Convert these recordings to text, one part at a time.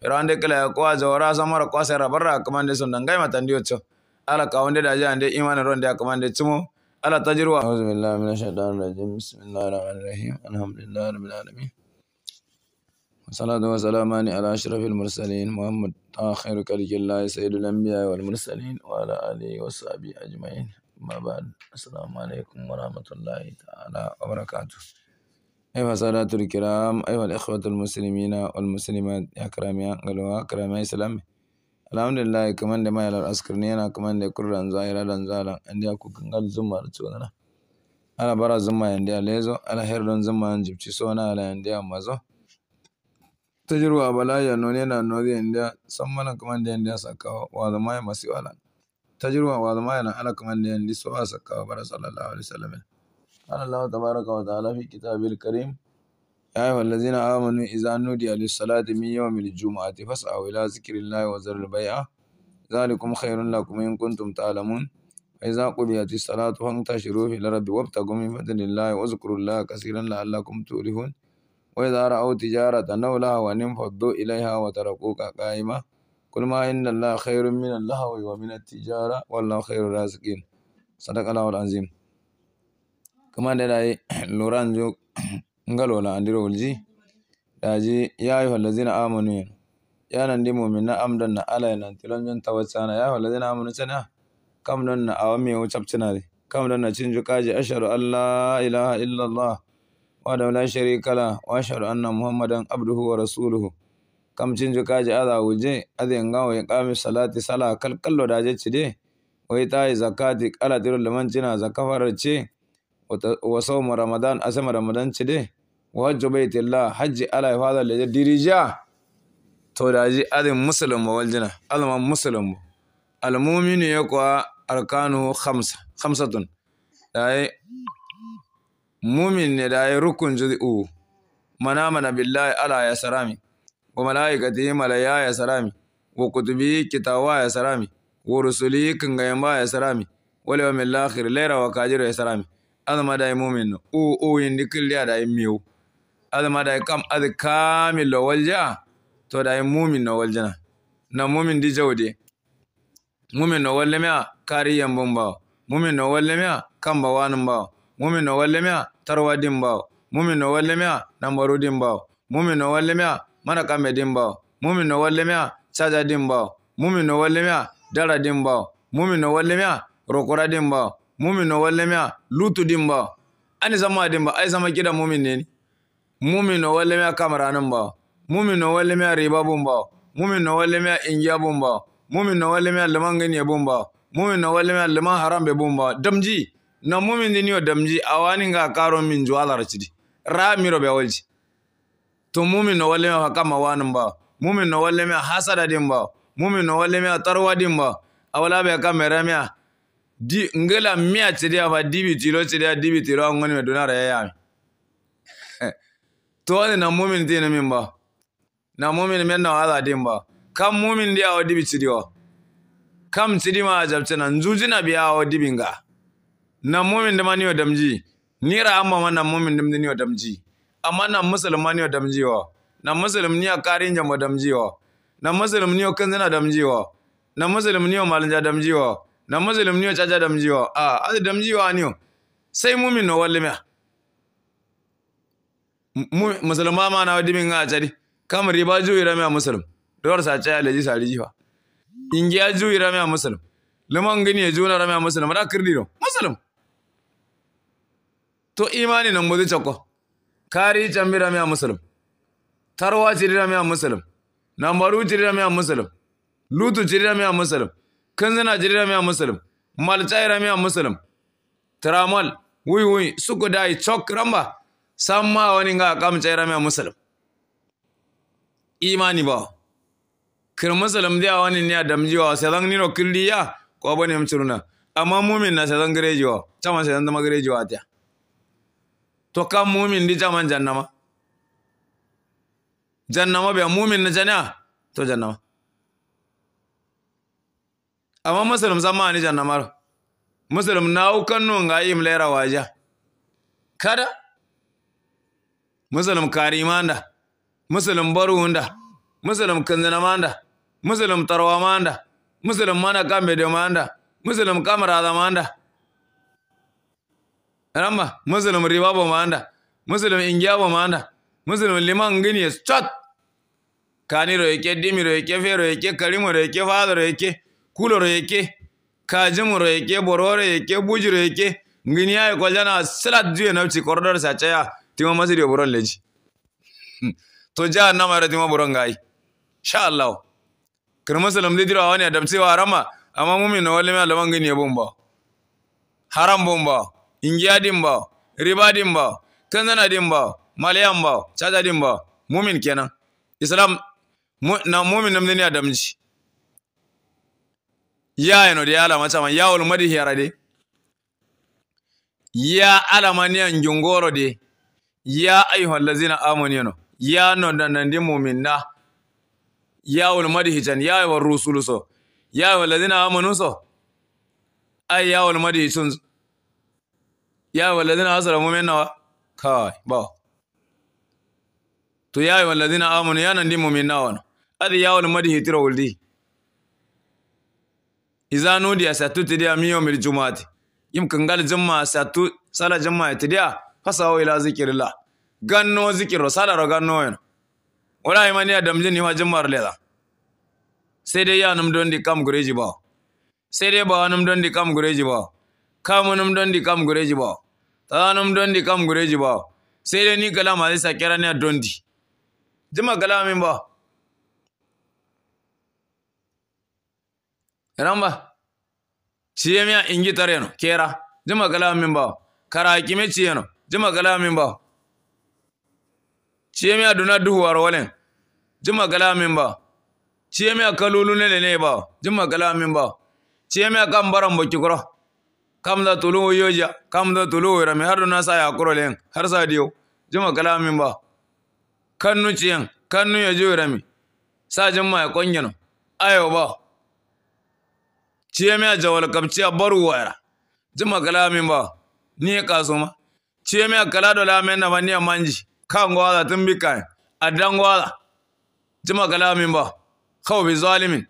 pero ande za ko azora mara ko sera barra kamande son dangai matandi otso ala kawande da jande imana ronde akamande tsumo ala tajruwa auzu billahi minash shaitanir rajim bismillahir rahmanir rahim alhamdulillahi rabbil alamin والصلاة والسلام على أشرف المرسلين محمد آخر كلك الله سيد الأنبياء والمرسلين وعلى آله وصحبه أجمعين ما بعد السلام عليكم ورحمة الله تعالى وبركاته أيها السادة الكرام أيها الإخوة المسلمين والمسلمات يا كرامي قالوا كرامي سلام الحمد لله كمان دما يلا أسكرنينا كمان دي كرر زايرا زالا عندي أكو كنغال زما رتونا ala bara zuma yande lezo, ala herdon zuma jibci na ala yande amazo tajirwa bala ya none na nori yande sammana kaman da yande sakawa wa zama ya masi wala tajirwa wa zama ya ala kaman da yande so sakawa bara sallallahu alaihi wasallam قال الله تبارك وتعالى في كتابه الكريم يا أيها الذين آمنوا إذا نودي للصلاة من يوم الجمعة فاسعوا إلى ذكر الله وذروا البيعة ذلكم خير لكم إن كنتم تعلمون فإذا قضيت الصلاة فانتشروا في الأرض وابتغوا من فضل الله واذكروا الله كثيرا لعلكم تفلحون وإذا رأوا تجارة أو لهوا انفضوا إليها وتركوك قائمة قل ما إن الله خير من اللهو ومن التجارة والله خير الرازقين صدق الله العظيم jo ngalo la andiro ulji daji ya ayu allazina amanu nan dimu mumin na amdan na ala nan antilon jon tawaccana ya allazina amanu sana kam nan na awami o re kam nan na cinju kaji asharu Allah, ilaha illallah da la sharika la wa asharu anna muhammadan abduhu wa rasuluhu kam kaji ada wuje adi en gawo e qami salati sala kalkallo daje cide wai yitayi zakati kala tirol lemancina zakafarar ce وصوم رمضان أسم رمضان شده وحج بيت الله حج على هذا اللي ديريجا توراجي أدم مسلم والجنة ألم مسلم المؤمن يقوى أركانه خمسة خمسة داي مؤمن داي ركن جدي أو منامنا بالله على يا سرامي وملائكته ملايا يا سرامي وكتبه كتابا يا سرامي ورسله كنغيما يا سرامي واليوم الآخر ليرا وكاجر يا سرامي azamada mumin o o yin dikilya da yin miyo azamada kam az kamil walja to da yin mumin na waljana na mumin di jawde mumin na walle miya kari bun ba mumin na walle miya kan ba wanin ba mumin na walle miya tarwa din ba mumin na walle miya nambaro din ba mumin na walle miya mana kame din ba mumin na walle miya caja din ba mumin na walle miya dara din ba mumin na walle miya rokora din ba mumino no walla miya lutu dimba ani zama dimba ai zama kida mumin ne mumin no walla miya kamara nan ba mumin no miya riba bumba ba no walla miya ingiya bumba mumin no walla miya laman gani ya ba mumino no walla miya laman haram be bumba damji na mumin ni yo damji awani ga karo min jwala rachidi ra miro be walji to mumino no walla miya kama wanan ba mumino no walla miya hasada dimba mumino no walla miya tarwa dimba awala be kamera miya di ngela mia chedi ba dibi tilo tsedia dibi tilo angoni me donara ya yami eh, to na mumi dina min mimba. na mumi ni na wala din ba kam mumin dia wa dibi tsidiwa kam tsidi ma ajab chena njuji na biya wa dibi nga na mumi da mani wa damji nira amma ma na mumin da mani wa damji Ama na mani wa damji wa na musulmi ya karinja jamba damji wa na musulmi ne kan zina damji wa na musulmi ne malin ja damji wa na muslim caca damjiwa A adi damjiwa niyo sai mumin no walle Musulun musulma ma na wadi min ga chadi kamar riba ju ira mea muslim dor sa caya leji sa rijiwa ingiya ju ira mea muslim luman ya ju na ramiya muslim ra kirdi no muslim to imani nan mudi chakko kari chambi ramiya muslim tarwa chiri ramea muslim nambaru chiri ramiya muslim lutu chiri ramiya muslim kanzi najeriya mi a musulum malcaira mi a musulum tramal wiwi suku dai chok ramba samma wani nga kam caira Musulun. a musulum imani ba kir Musulun dia wani ni adam jiwa zan nino killiya ko ne am runa. amma mumin na sedang caman chama zama dama gerejiwa atia to kam mumin di caman jannama jannama be mumin na jana to jannama amma musulum zamani jannamar musulum nun kannu nga imlera waja kada musulum karimanda musulum barunda musulum kanzinamanda musulum tarwamanda musulum mana kamedemanda musulum kamaradamanda ramba musulum ribabo manda musulum ingyabo manda musulum liman gini chat kaniro yake dimiro yake fero yake Karimu yake fadiro yake kuloro yeke kajimuro yeke bororo yeke bujuro yeke ngini ya kwa jana sila juye na uchi korodoro sa chaya tima masiri oboro leji to na nama yara tima boro ngai sha Allah kirma salam didiro awani adamsi wa harama amma mumi na wale mea laban ngini ya bomba haram bomba ingiya dimba riba dimba kanzana dimba maliyan ba caja dimba mumin kenan islam na mumin namdini adamji. ya yano de ala ya yawol madi hera de ya alamaniyan jungoro de ya ayyuhallazina amanu yano ya no mu'mina ya yawol madi hijan ya wa rusulu so ya ayyuhallazina amanu so ay yawol madi hijan ya ayyuhallazina asalamu minna kai ba to ya ayyuhallazina amanu ya ndi mu'mina wano adi ya yawol madi hitira wuldi iza nudiya satu tidiya miyo yawmil jumaati yim kangal jumma satu sala jumma tidiya fasawo ila zikrillah ganno zikiro sala ro ganno yana wala imani adam jin ni ma jummar lela sai dai yanum don di kam gureji ba sai dai ba dondi don di kam gureji ba kamunum don di kam gureji ba tanum don di kam gureji ba sai dai ni kalama sai kera ne don jumma jima min ba miya in gitar yano. kera jima gala min wa? kara kime ciyeno jima gala min Ciye miya duna duhu waro walen jima gala min Ciye miya kalulu ne ne bawo jima gala min Ciye miya kam baran baki kura. kam da tulu yoja kam da tulu rami har duna sa ya kuro len har sa diyo jima gala min wa? kannu ciyen kannu yojo rami sa jima ya kongeno ayo bawo chiyemea jawal kapchia baru waira jima kala ba mimba niye kasuma chiyemea kala do la na vania manji kango wala timbika adango wala jima kala ba khaw bi zalimin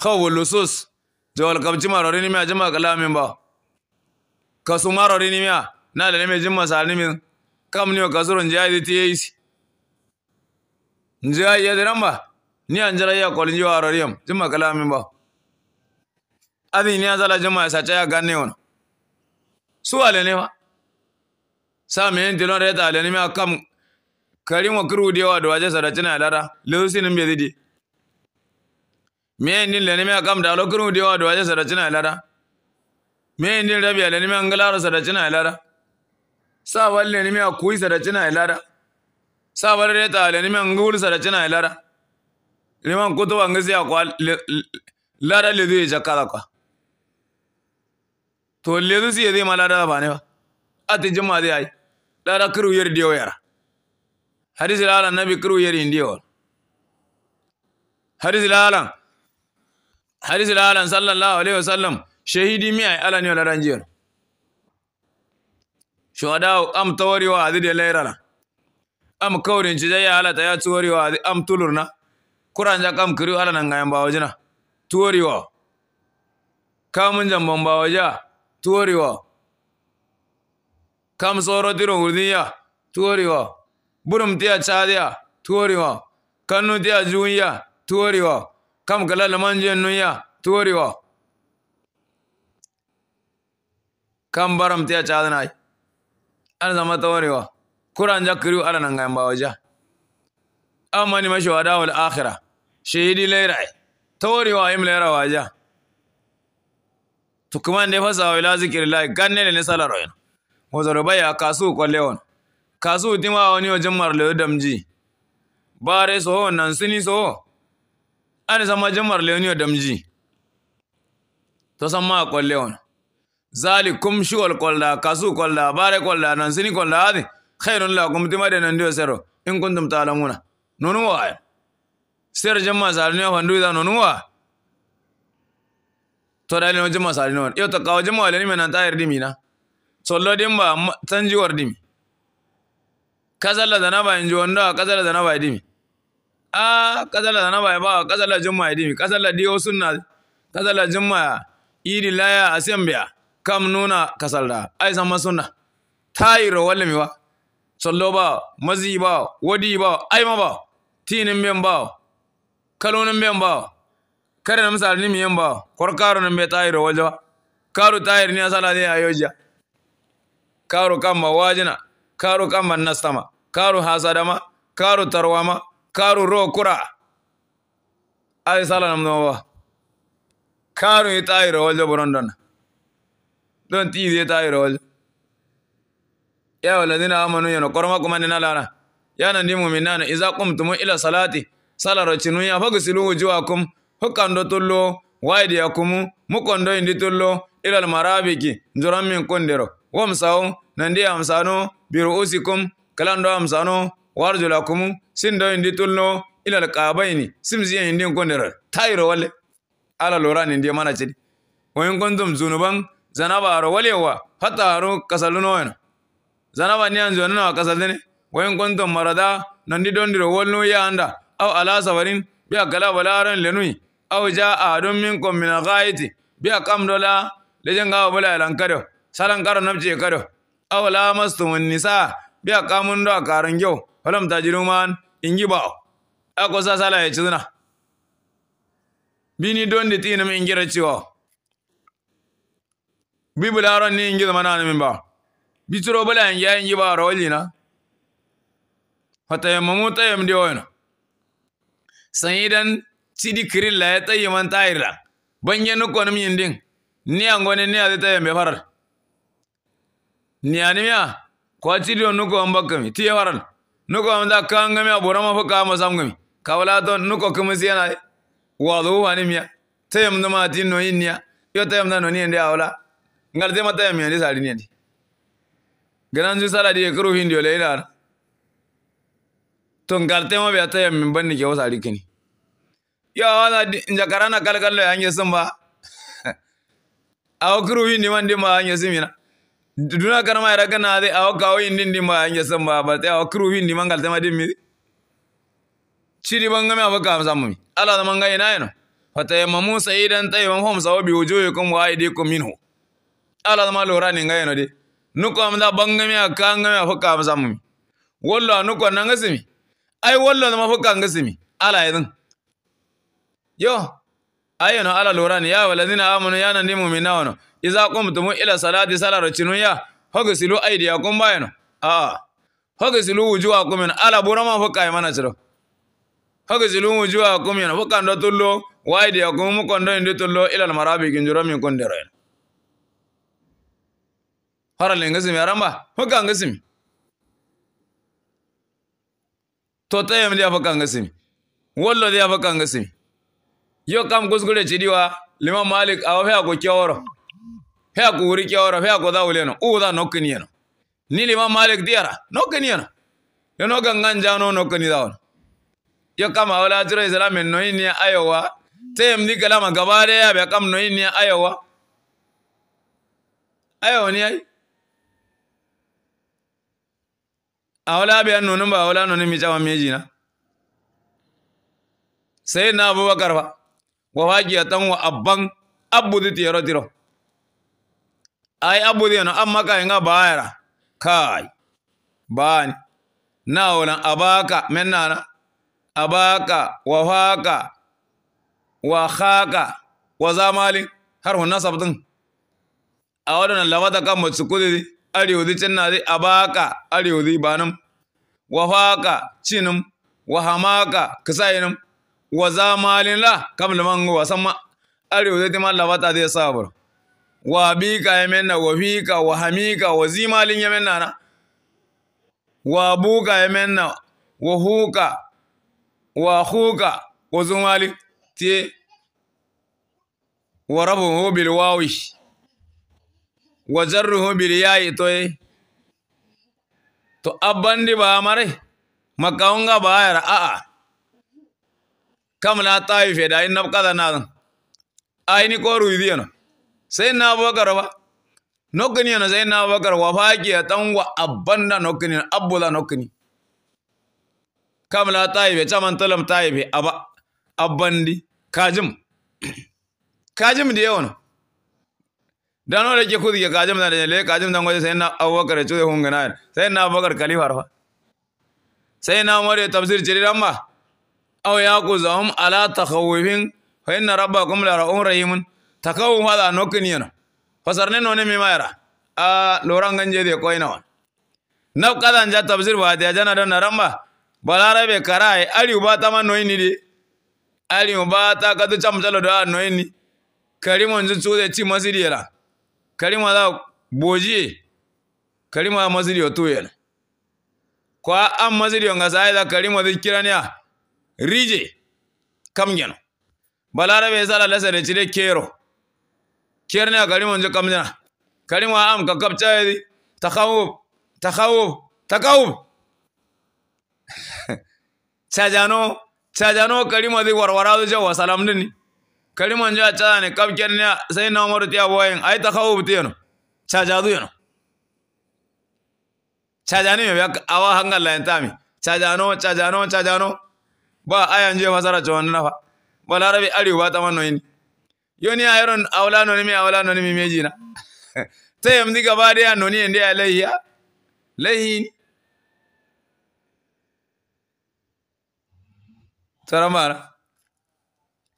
khaw lusus jawal kapchima rorini mea jima kala ba mimba kasuma rorini mea na da nime jima min. kam niyo kasurun jayadi tiyeisi Njia yediramba. ni an jira ya kwalin jiwa arariyam jin makala min ba adi ni azala ya sa ya gane wani. su wale ne ba sa me tilon da ya ta ale ne ma kam karin wa kuru yawa da waje da cina lara lusi nin bai zidi me yin lani ma kam da lo kuru yawa da waje da cina lara me yin din rabi ale ne ma ngala sada cina lara sa walle ne ma kuyi da cina lara sa bare ta ale ne ma ngul da cina lara liman kutuba ngisi ya kwa lada lezu ya jakada kwa to lezu si ya ma lada ba ne ba ati jima di ai lada kiru yeri diyo yara hadisi lala nabi kiru yari indiyo hadisi lala hadisi lala sallallahu wa sallam shahidi miya ya ala niyo lada njiyar Shuhadao am tawari wa azidi lairana am kaurin cijayya ala tayatu ya wa wa am tulurna kuranja kam kiri ala nan ngayan bawo jina tuwariwa kamun jamban bawo ja tuwariwa kam soro tiro hurdiya tuwariwa burum tiya chadiya tuwariwa kannu tiya junya tuwariwa kam kala lamanjen nunya tuwariwa kam baram tiya na, ana zama tuwariwa kuranja kiri ala nan ngayan bawo ja amma ni mashi wa dawal akhirah shehidi lairai tawarewa yim laira waja tukuman ne fasa wa Ilazi zikrillah ganne ne salaroyin wazaro baya kasu kwallewon kasu tima wani wajen da damji bare so nan sini so an sama jamar leoniyo damji Ta san ma to sama Zali, kum, shuwal kwalla kasu kwalla bare kwalla nan sini kwalla hadi khairun lakum tima da nan diyo sero in kuntum alamuna nunu wa'ayin sera jamma sarne wandu da nonuwa to da lino jamma sarne wan yo to kawo jamma wala ni menan tayar dimi na sollo dimba tanji war dimi kazalla da na ba inji wanda kazalla da zana ba dimi a kazalla da na ba ba kazalla jamma dimi kazalla diyo sunna kazalla jamaa iri laya asembiya kam nuna kasalda ai sama sunna tayiro wala mi wa sollo ba mazi ba wadi ba ai ma ba tinin ben ba kalonum be ba kare na misali ni miyan ba kwar karo nam be waje ba karo tayir ni asala de ayoja karo kan ma wajina karo kan ma nastama karo hasadama karo tarwa ma karo rokura kura ay sala nam no karo i tayro wajo borondon don ti de tayro wajo ya waladina amanu yana kwarma kuma ni na lana nalana yana ndi mu'minana idza qumtum ila salati salara cinuya fagsilu kum hukando tullo waidi yakumu mukondo indi tullo ilal marabiki njuran min kundiro wamsaw nandi hamsano biruusikum kalando hamsano warjulakumu sindo indi tullo ilal qabaini simziya indi kundiro tayiro wale. ala loran indi mana cidi wayin kuntum zunuban zanaba aro walewa fata aro kasaluno yana zanaba ni anzo na kasalene wayin kuntum marada nandi dondiro wolno ya anda aw ala safarin bi akala walaran lenui aw jaa ahadun minkum min alghaiti bi akam dola bula wala lankado salan karo namje kado au la aw lamastum nisa bi akamun do ta gyo falam in gi ba ako sa sala ya cizna bini don de tinum gira ciwo bi bularon ni ingi zamana min ba bi turo bula ingi ingi ba rawlina hatta yamamu tayam de wayna cidi sidi kirilla ya tsaye man yi banye nuko nim din ni angone ni zai tsaye mai farar ni nimiya ko tido nuko ambakami tiye faral nuko wa nimiya aburama faka masangami a ti nuko kumsiyana wadu animiya taye mndama tinno inniya yo taye mndano ni ende awla ngalde mataye mi ende sari ni ende ganan zai sara di kru da leina biya mo biata ya mimban ni kewasa rikini ya wala njakara na kala kala yange samba awo kuru hindi man dimba yange na. duna karama ya raka rakana ade awo kawo hindi dimba yange samba bate awo kuru hindi man kalte ma dimmi chiri bangame hamsa amsammi ala da manga ina yano fata ya mamu sayidan tayyiban hom sawabi wujuhikum wa aydikum minhu ala na da ma lora ne ngayano de nuko amda bangame akangame hamsa amsammi wallo nuko nangasimi ai wallo na mafuka ngasimi ala yadin yo ayyano ala lorani ya walazina amanu ya nan dimu minna wano iza qumtum ila salati salara cinu ya hogisilu kun bayano a hogisilu wujuhakum min ala burama fuka mana ciro hogisilu wujuhakum yana fuka ndo tullo wa mu kondo ndo tullo ila kin kinjuro min kundero hara lengasimi aramba hukan gasimi To ta ya mli afa Wallo wollo ya afa kangasimi yo kam kusgule chidiwa lima malik awa fea ko kyaworo fea ko wuri kyaworo fea ko dawuleno uda nokkiniyeno ni lima malik diyara nokkiniyeno yo noga nganjano nokkini dawono yo kam awala tiro islamin noyiniya ayowa tayem di kalama ya ɓe kam noyiniya ayowa ayowani ay a wala biyan nonon ba wala nonon mi jama meji na sai na abubakar ba wa wajiya tan wa abban abu di yaro tiro ai abu di yana an maka yin ba kai ban na wala abaka menna na abaka wa haka wa haka wa zamali har hunna sabdin a wadannan lawata kan mutsukudi zai yi a ba ka na wa wa wa ma. ta arewdi ka, wa arewdi baanum wafaaka cinum wahamaaka kisayinum wazamalinla wa wasamma wa tima labatadi sabro wabika wa wafika wa wazimalin wa wabuka yemenna wahuka wahuka wazumali te warabu bil wawi wa biliya ito ya'i yi. to eh. di ba mare makaunga ba yara a kamla kam yi taife da inna kada na ni koru yi yana sai na abubakar ba nokini yana sai na abubakar wa faki ya na abu da abbula kamla kam yi taife caman talam taife Abban di. kajim kajim da yawa dan wanda ke kudi ke kajim mu da le kajim da gwaje sai na abubakar ya cuɗe hungunan sai na abubakar kalifar fa sai na umar ya tafsir dan ba aw ya ku zaum ala takhawufin fa inna rabbakum la ra'un rahimun takawuf hada nokin yana Fasar no ne mi mayara a loran ganje de koi wa na kadan ja tafsir ba da jana ba ramba balarabe karai ali uba ta man noyini de ari uba ta kadu jalo da noyini karimon zu tsude ci masiriyala kalima za boje kalima maziri to yana kwa an maziri wanga sai da kalima zikiraniya rije kam geno balarabe sala lasa da cire kero kerna kalima je kam gena kalima am ka kapcha yi takhawuf takhawuf takhawuf chajano chajano kalima zi warwara zo wa salam dini kalman jiya ta ne kafken ne sai na umaru ta boyin ai ta kawo bute no cha ja zu no cha ja ne ya awa hanga la enta mi cha ja no cha ja no cha ja no ba ai anje masara jo wannan fa ba larabi ari ba ta manno yin yo ni ayron awla no ni mi awla no ni mi meji na sai mun diga ba dai anno ni inde ya laiya laihi Tara mara.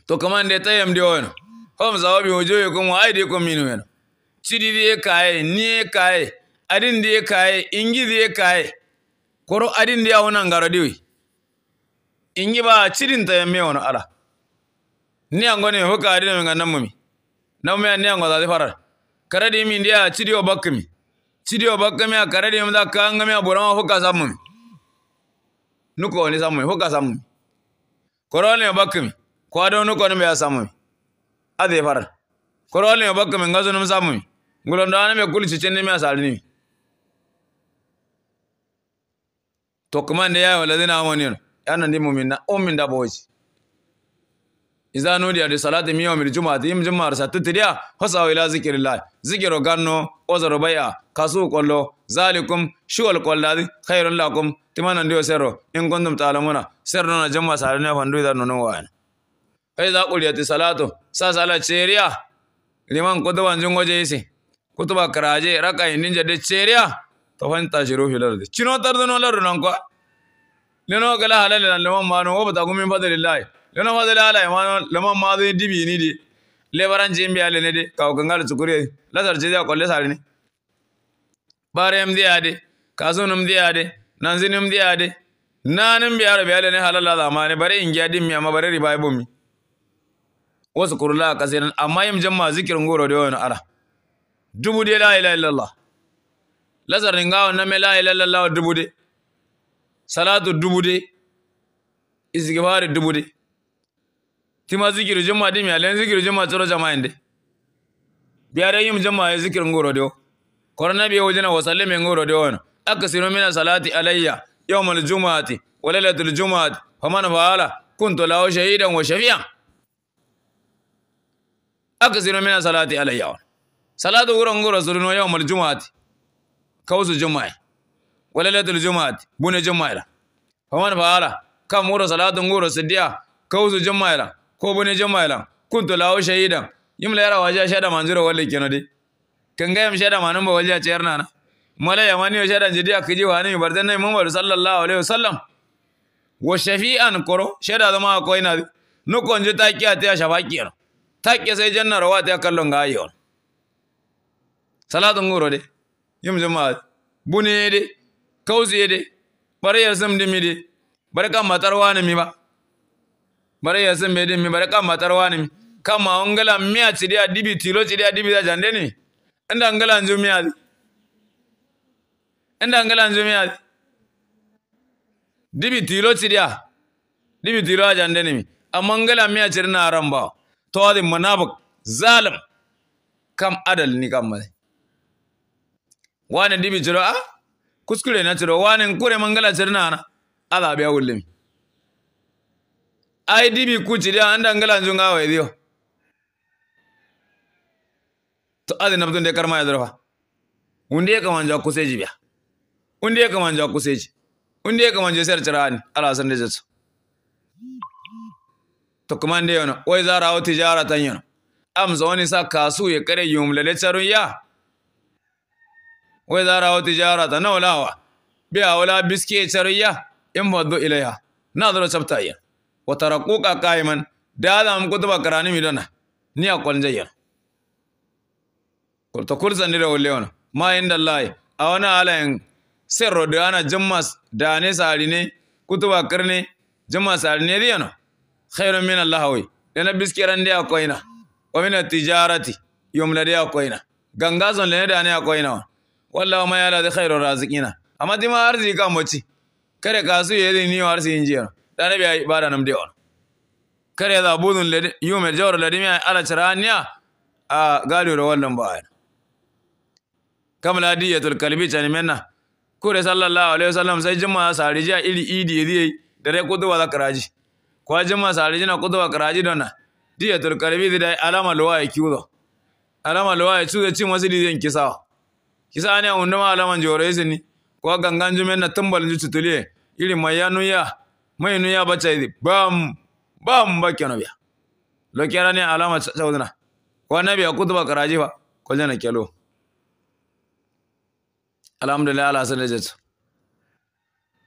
to kamande tayamde ono hom zawabi wujuhikum wa wani? Cidi da ya kaye ya kaye ya kaye ya kaye koro adindi awona ngaro diwi ingi ba cidin yamme wani ala ni angoni hoka adina mi ngannamumi namumi ni ango zati farar karadi mi ndiya cidi o bakkami cidi o bakkami a karadi mi da kangami a burama hoka samu nuko ni sammumi hoka samu korone o bakkami kwado nu kono ya samu ade far korole yo bakka min gazo num samu ngulon dana me kulci cin me asalni to kuma ne ya walazina amanu yana ndi na ummin da boji idza nudiya li salati min yawmil jumu'ati yim jumu'ar sattidiya fasaw ila zikrillah zikru ganno wazar baya kasu kollo zalikum shuwal qolladi khairul lakum timanan diyo sero in kuntum ta'lamuna serro na jama'a sarana fandu idan nonon wa'ana za ku riyati salatu sa sala ceriya liman kutuban jin waje ku tuba karaje raka ninja de ceriya to fanta shiru fil ardi chino tardano laru nan ko leno gala halal lan liman mano wa bata gumin fadlillahi da fadli ala imano liman ma zai dibi ni di lebaran jin biya le ne de ka gangal tsukuri lazar je da kolle sari ne bare am diya de kasunum diya de num diya de nanin biya rabiya le ne halal la zamani bare ingiya dimmi amma bare riba ibumi wasu kurla nan. amma yin jamma zikirin goro da wani ara dubu dai la ilaha illallah lazarin gawon na mai la ilaha illallah dubu dai salatu dubu dai izgibari dubu dai tima zikirin jamma dimi alayin zikirin jamma tsoro jama'in dai biyar yin jamma ya zikirin goro da korna biya wajen wasalle mai goro da wani aka sinu mina salati alayya yawmal juma'ati wa lailatul juma'ati mana fa'ala kuntu lahu shahidan wa shafi'an akasiru mina salati alayya salatu wuran gura suruno yawmal jumu'ati kawsu jumu'ai wa lailatul jumu'ati bune jumu'ai faman fa'ala kam wura salatun gura sidiya kawsu jumu'ai ko bune jumu'ai kuntu lahu shahidan yimla yara waje shada manzura walle kenode kangayam shada manamba waje cerna na mala yamani shada jidiya kiji wani bardan nay muhammad sallallahu alaihi wasallam wa shafi'an koro shada zama ko ina no konje takiya ta shafaqiyar takke sai janna rawa ta kallo ga ayon salatu nguro de yum jama'a bune de kauzi de bare yasam de mi de bare kan matarwa wani mi ba bare yasam be de mi bare kan matar wani mi kama ongala miya chidi adibi tilo chidi adibi da jande ne inda angala anzu miya di inda angala anzu miya di dibi tilo chidi a dibi tilo a jande ne mi amma angala miya chidi na aran ba tawadi munafik zalim kam adal ni kam mai wani dibi jiro a ah? kuskure na jiro wani kure mangala jirna na ala biya wullimi ai dibi ku kuchiri ah, anda ngala njunga wa idio to adi nabdu de karma yadrofa undiye kamanja kuseji biya ya kamanja kuseji undiye kamanja ser charani ala sande jatsu to kumande yono wai rawo tijara tijaratan yono am zawani sa kasu ya kare yum lale charun ya wai rawo tijara tijaratan na walawa biya wala biske charun ya in faddu ilaiha na zuru chapta ya wa tarakuka qaiman da da am kutuba karani mi dana ni akon jayya ko to kurza ni da wale yono ma inda allah a wani alayin sirro da ana jammas da ne sari ne kutuba karne jammas sari ne riyano khairun min allahawi lena biskiran de akoina wa min tijarati yumla de akoina gangazon lene da ne akoina wallahu ma yala de khairur raziqina amma dima arzi ka moci kare ka su yedi ni warsi injiya dana biya ibada nam de on kare da budun le yume jawr le dimi ala charaniya a galo da wannan ba kamla diyatul kalbi tani menna kure sallallahu alaihi wasallam sai juma'a sarijiya ili, idi idi da rai kudu wa zakaraji kwa jima sarijina kutuwa karaji dona diya turkarbi dida alama luwa ya kiudo alama luwa ya chuda chi masidi zin kisawa kisa ne undama alama njore ni kwa ganganju mena tumbal nju chutulie ili mayanu ya mayanu ya bacha hizi bam bam bakyano bya lokera ne alama chaudina kwa nabi ya kutuwa karaji wa kwa jana kyalo alhamdulillah ala sanin da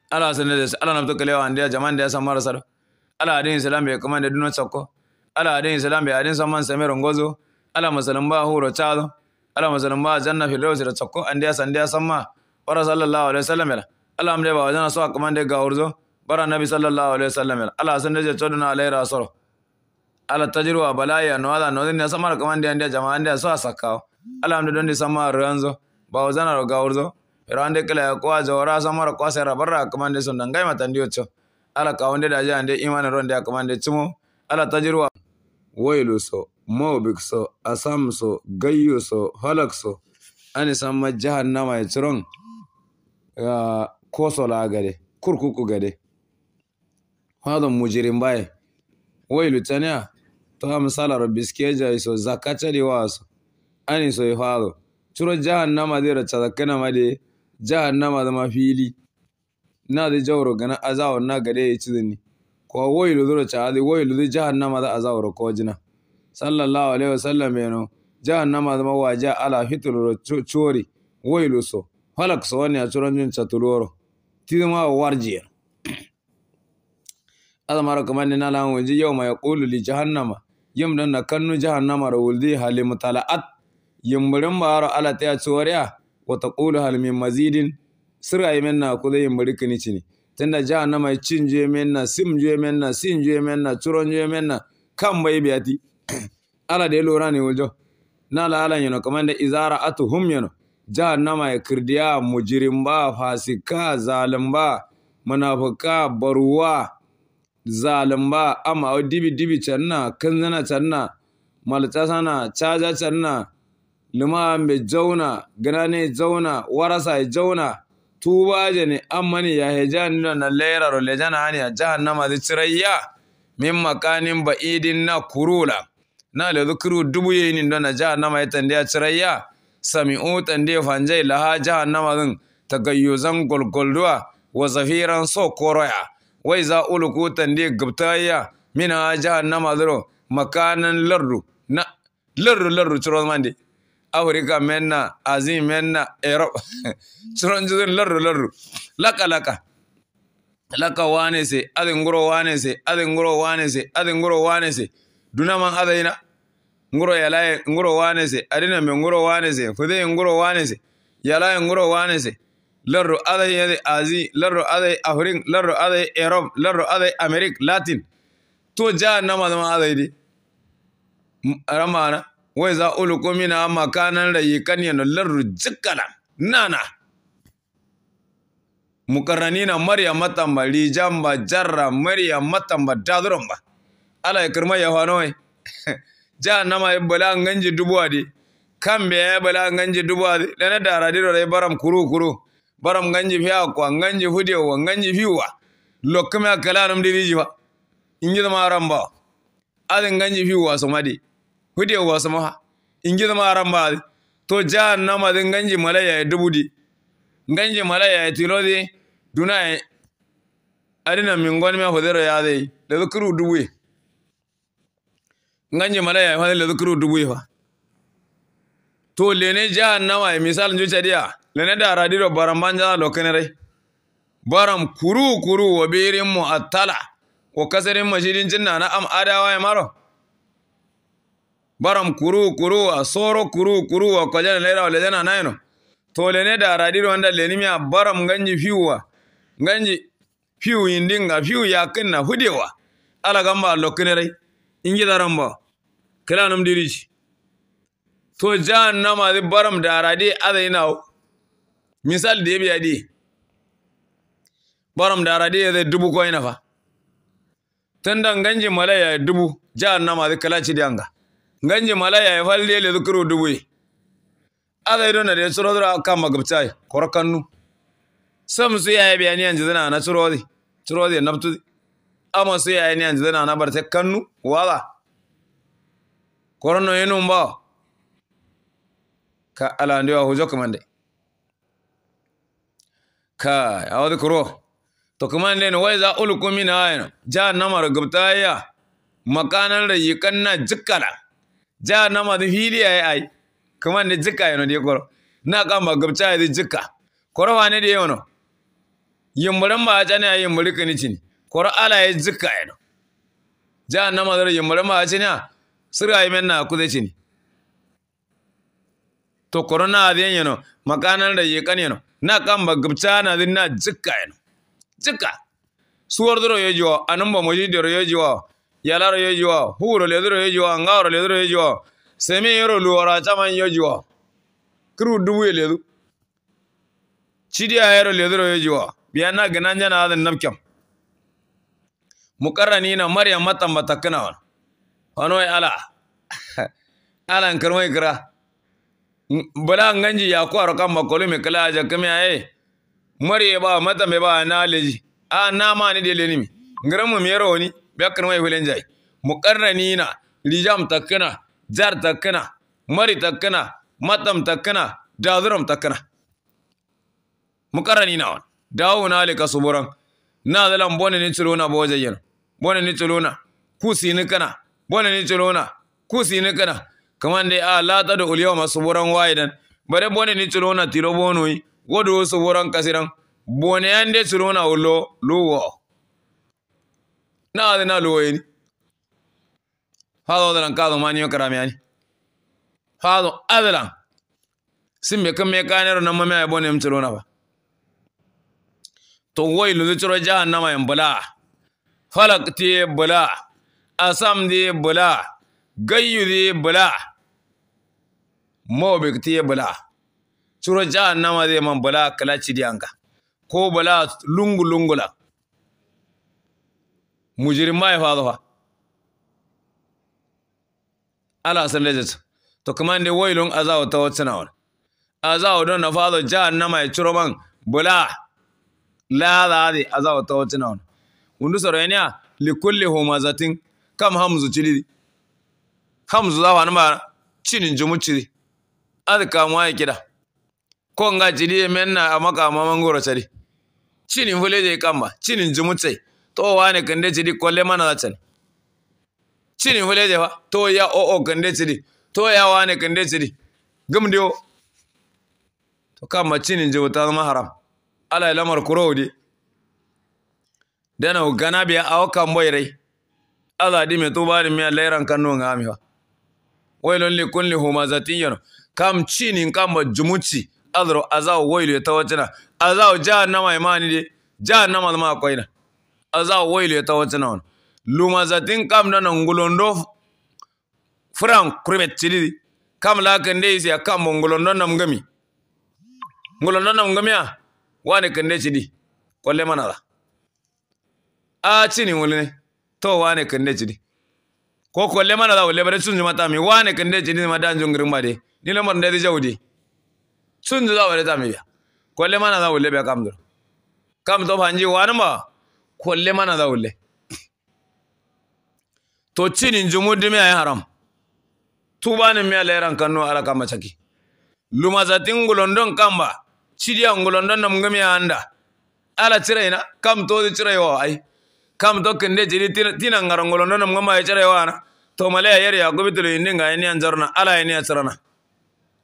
ala sanin da ala nabitu fito kalewa an da jama'an da ya san marasa da ala adin islam be kuma da dunon sako ala adin islam be adin saman samir ngozo ala masalan ba huro tado ala masalan ba janna fi lawsi da sako an dia san dia samma bara sallallahu alaihi wasallam ala amre ba wajen so kuma da gawurzo bara nabi sallallahu alaihi wasallam ala san da toduna alai rasoro ala tajruwa balaya no ala no ne samar kuma da dia jama'a da so sakao ala amre don di samma ranzo ba wajen ro gawurzo Rande kala ko a jawara samar ko sai rabarra kuma da sun dangai matan diyo ala kawande da ja ande imana ronde akamande cimo? ala tajirwa wailu so mobik so asam so gayyu so halak so ani samma jahannama e ciron uh, kosola gade kurkuku gade hadon mujirin baye wailu taniya to ha misalaro biskeja e so zakka cadi waso ani so e hado curo jahannama dira cadakkana made jahannama zama fili da naadi jawrogana azawonna gade zini ko woyiluduro chaadi woyiludi jahannamada ko kojina sallallahu alaihi wasallam zama jahannamada mawaja ala hituluro chori woyiluso falak sowani achuranjun chatuloro tidima warjiya azamaro kamanni nalan yau mai kulu li yim da na kannu nama da wuldi halimu tala'at yimbirin baro ala ta ci wariya wata kulu min mazidin sirayi menna kudayin kini cini tunda jahannama juye menna simje menna sinje menna juye menna kan bai biyati ala de lura ne wajen. na la ala yano kamanda izara atuhum yano jahannama ya kirdiya mujirimba fasika zalimba Manafuka, baruwa zalimba amma o dibi dibi canna kanzana canna malta sana caja canna lima mai jauna ganane jauna warasa jauna tubajene ammani yahe na lairaro le a jahannama zicirayya min makanin ba'idin na kurula na le zukuru dubu yenin dona jahannama yatande ya cirayya sami'u tande fanjai laha jahannama zin tagayyuzan golgolduwa wa zafiran so koroya wai za uluku tande gubtayya min ha jahannama zuro makanan lardu na lardu lardu ciro mande Afirika, menna, azi menna, Europe. Suron jizin larru lardu. Laka laka. Laka wane se, adin nguro wane se, adin nguro wane se, adin nguro wane se. Duna man adaina. Nguro yalaye, nguro wane se, adina me nguro wane se, kude nguro wane se, yalaye nguro wane se. Lardu adai yadi Azi, lardu adai Afrin, lardu adai Europe, lardu adai Amerik, Latin. To jahannama namadama adai di. Ramana. wai za ulu kanan rayi kan yana larru rujikana nana mukarranina marya matamba lijamba jarra marya matamba daduramba ala ya kirma ya hano wai jahannama yi bala nganji dubuwa di kambe ya bala nganji dubuwa di lana daradiro rai baram kuru kuru baram nganji fiya kwa nganji hudewa nganji fiwa lokkume a kalanum diriji fa injidama ramba adin nganji fiwa somadi hude wa In ingiza ma ran ba to na din ganji malaya di, ganji malaya di, duna adina min gwani me hodero ya zai, da zukuru ya. ganji malaya fa da zukuru dubuye fa to lene jahannama misal juce diya, lene da radiro barambanja lokene rai baram kuru kuru wa birin tala, wa kasarin mashirin jinna na am adawa ya maro baram kuru kuru a soro kuru kuru kuruwa kojana lera wale jana nayno ne da radiro anda lenimia baram ganji wa. ganji fiu indinga fiu hudi wa ala gamba ba, ingi daramba kilanum dirici to nama di baram da radi ada inawo misal da biya di baram da radi ya zai dubu koyi nafa tun ganji malaya dubu nama di kalaci di anga ganji malaya ya falle le zukuru duwe ada ido na da tsoro da kan magabtai kannu. sam su yaya bayani yanzu zana na tsoro di tsoro di naftu amma su yaya ne yanzu zana na bar ta kannu wala yi yinun ba ka alandewa hujo kamande kai awadi kuro to kamande ne wai za ulku min ayana jahannama rugubtaya makanan yi na jikkala jahannama din hili ay ay kamande jikka yano de koro na kamba gabcha de jika koro wane de yono yimburan ba ne ay yimburi kini chini koro ala ay jikka eno jahannama dar yimburan ba ajane sira ay menna kude chini to koro na adien yano? makanan da yekan yano? na kamba gabcha na din na jikka yano jikka suwar doro yojiwa anumba mojidoro yojiwa yalar jiwa huro ledro yojuwa ngaro yo jiwa semi yoro luwara yo jiwa kru dubu ledu chidi ayero ledro yojuwa biyana gananja na adan nabkyam mukarrani na maryam matan batakna wan wano ala alan karmai kira bala nganji ya ko kan makolu me kala ja kame eh. aye Maryam ba mata me ba na leji a ah, na ma ni de ni ngaramu mi yero ni filin jai hulenjay na lijam takkana jar takkana mari takkana matam takkana dazuram takkana muqarranina on dawo na lika suburan na zalan bone ni na bo jayyan bone ni na kusi ni kana bone ni na kusi ni kana kaman dai a ah, lata da uliyawa masu buran wayidan bare bone ni na tiro bonoi godo suburan kasiran bone yande na ulo luwo na na luweni hado dalan kado maniyo karamiani hado adalan simbe kame me kanero nan ya bone mtiro na ba to wai lu ciro jahannama yan bala falak ti bala asam di bula. gayyu di bula. mobik ti bala ciro jahannama de man bula kalaci di ko bula lungu lungu lungula mujirimai ha. ala san da to kuma ne wailun azawo ta wata nawar azawo don na fado jahannama ya ciro man bula la za a azawo ta wata nawar wundu saro yana li kulli zatin kam hamzu cili hamzu za wani ma cinin jumu cili azka mu ya kida ko nga cili menna amaka mamangoro cili cinin fule je kamba cinin jumu cili to wani kande cidi kolle mana za cani cini hule jefa to ya o o kande cidi to ya wani kande cidi gum diyo to kama cini je ta zama haram ala lamar kuro di dana gana biya awo kan boy rai ala di me to bari me lairan kanno ngami wa wailun li kulli humazatin yano kam cini kama jumuci azro azaw wailu ta wajina azaw nama imani de nama zama akwai na aza e lumazatin kam na ngulondo fran kurbet tilidi kam la kende isi akam ngulondo ngulondo nam gami ya wani kende chidi kolle manala a chini ngulini to wani kende chidi ko kolle manala wale bare sunju matami wani kende chidi ma danjo ngirin bade ni za ndari jawdi sunju da wale tami biya kolle manala wale biya kam duro kam to hanji wani ma kolle mana da wule. To ಕೊಲ್ಲೆ ಮನದ ಉಲ್ಲೆ ತೊಚ್ಚಿ ನಿನ್ ಜುಮುಡ್ಡಿಮೆ ಆಯ ಹರಂ ತುಬಾನಿ ಮೇಲೆ ಏರಂ ಕಣ್ಣು ಅಲ ಕಮ್ಮ ಚಕಿ lumazati ngulondon kamba chidia ngulondon namgami anda ala cire chiraina kam to zi cire chiraiwa ai kam to kende jiri tina ngaro ngulondon namgama cire chiraiwa na to yari male ayari yakubitulu indinga ini anjarna ala ini achirana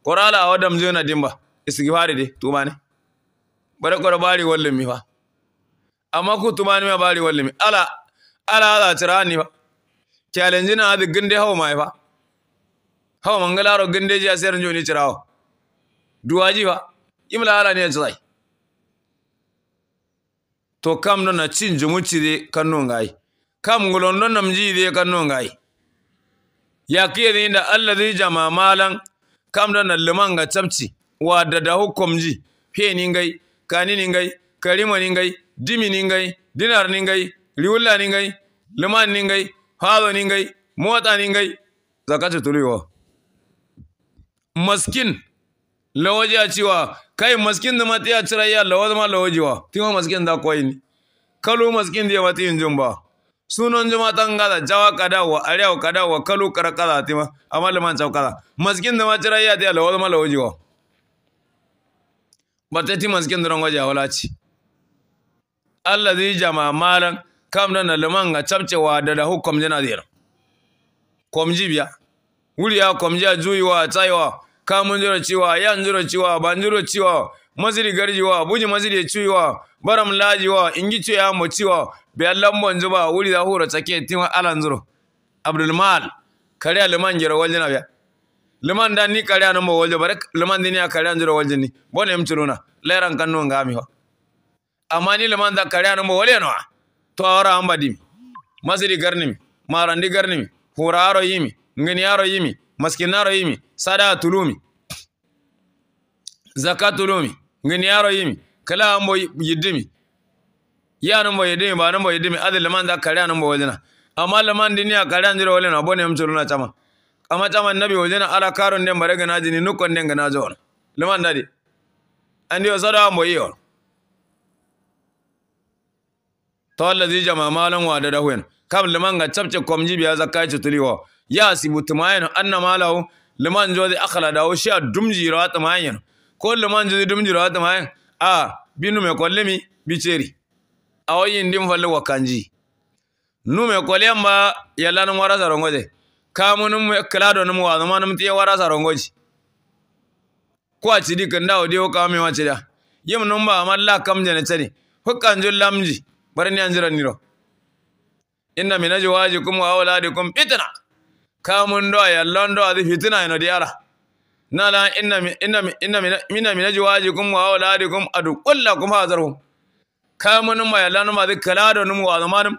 korala awadam jona dimba isigibari di tumane Bada kora bari wale wallimi fa amma ku ni ma bari wallimi ala ala ala tirani ba challenge na da gunde hawo mai ba hawo mangalaro gunde ginde ji asirin joni tirawo duwaji ba imla ala ne tsai to kam no na cin jumuci de kanno ngai kam ngulon don namji de kanno ngai yakiye ne da allazi jama malan kam don na liman ga tabci wa da da hukumji fe ni ngai kanini ngai karima ni ngai dimi ningai dinar ningai riwulla ningai liman ningai fado ningai mota ningai zakatu tuliwa maskin lawaji a cewa kai maskin da mati a cira iya lawaz ma wa? tima maskin da kwai ni kalu maskin da mati yin jumba sunan juma tan gaza jawa kada wa arewa kada wa kalu kara kaza tima amma liman cau maskin da ma cira iya ta lawaz ma lawajiwa ba ta ti maskin da rangwaje a wala ci Allah zai jama malan kam na Liman ga cabcewa da da hukum jana zira komji biya wuri ya komji a juyiwa tsayiwa, kamun jira ciwa yan jira ciwa ban jira ciwa maziri garjiwa buji maziri ciwa baram lajiwa ingi ciwa ya mo ciwa bi allan bon juba wuri da hura tsake tin alan zuro abdul mal kare Liman jira waljina biya liman da ni kare anan mo waljo liman dini ya kare an jira ni. bone mciruna leran kannu ngami wa Amma amani leman zakariya no wole no to awara ambadim masiri garnim marandi garnim huraro yimi aro yimi maskinaro yimi sada tulumi zakatulumi aro yimi kala ambo yidimi ya no yidimi ba no yidimi adi leman zakariya no wole na amma leman diniya kariya ndiro wole na bone mchuluna chama amma chama nabi wole na ala karon den barega jini nukon den ganajo leman dadi andiyo sada ambo yiyo zai jama malan wa da dahwen kam liman ga chapche komji biya zakai chutuliwo ya sibutumayen anna malau liman jodi akhla dawo sha dumji rawata mayen ko liman jodi dumji rawata mayen a binu me kollemi biceri wayin din falle wakanji nume kolemba yalanum wara sarongoje wa zaman wazumanum tiye wara sarongoji ko a cidi kan dawo dewo kawo mai wace da yim numba amalla kam jene cani hukkan jun lamji barani anjiranniro inna min ajwajikum wa auladikum fitna do ya londo adi fitna ino di ala nala inna inna inna min min ajwajikum wa auladikum adu kamun ma ya lanu ma adi kalado num wa zamanum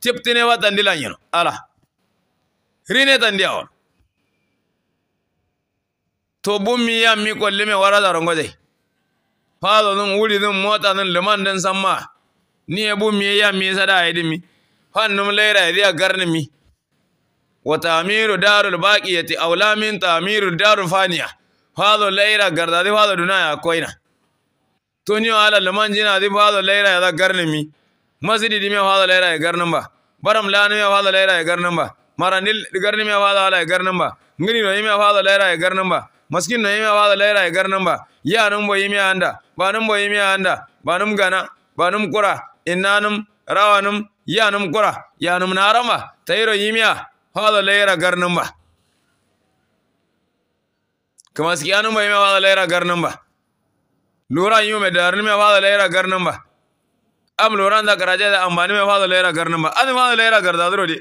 tiptine wa tandilanyeno ala rine tandiyawo to bummi mi kollime wara darongo jai faado dun wuri dun mota dun liman dun samma ni e bu mi ya mi sada idi mi fannum ya idi garni mi wa ta'miru darul baqiyati awla min ta'miru darul faniya fado laira garda di fado dunaya koina tuni ala laman jina di fado laira ya garni mi masidi di mi fado laira ya garnin ba baram lanu ya fado laira ya garnin ba maranil garni mi fado ala ya garnin ba ngini no mi fado leira ya garnin ba maskin no yimi awada laira e ba ya num bo yimi anda ba num bo yimi anda ba num gana ba num kura innanum rawanum yanum gura yanum narama tayro yimia hada ba kuma su skiyanum ba yimia hada layra ba lura darin darnum hada layra ba am lura da garaje da ambani me hada layra ba adi hada layra garda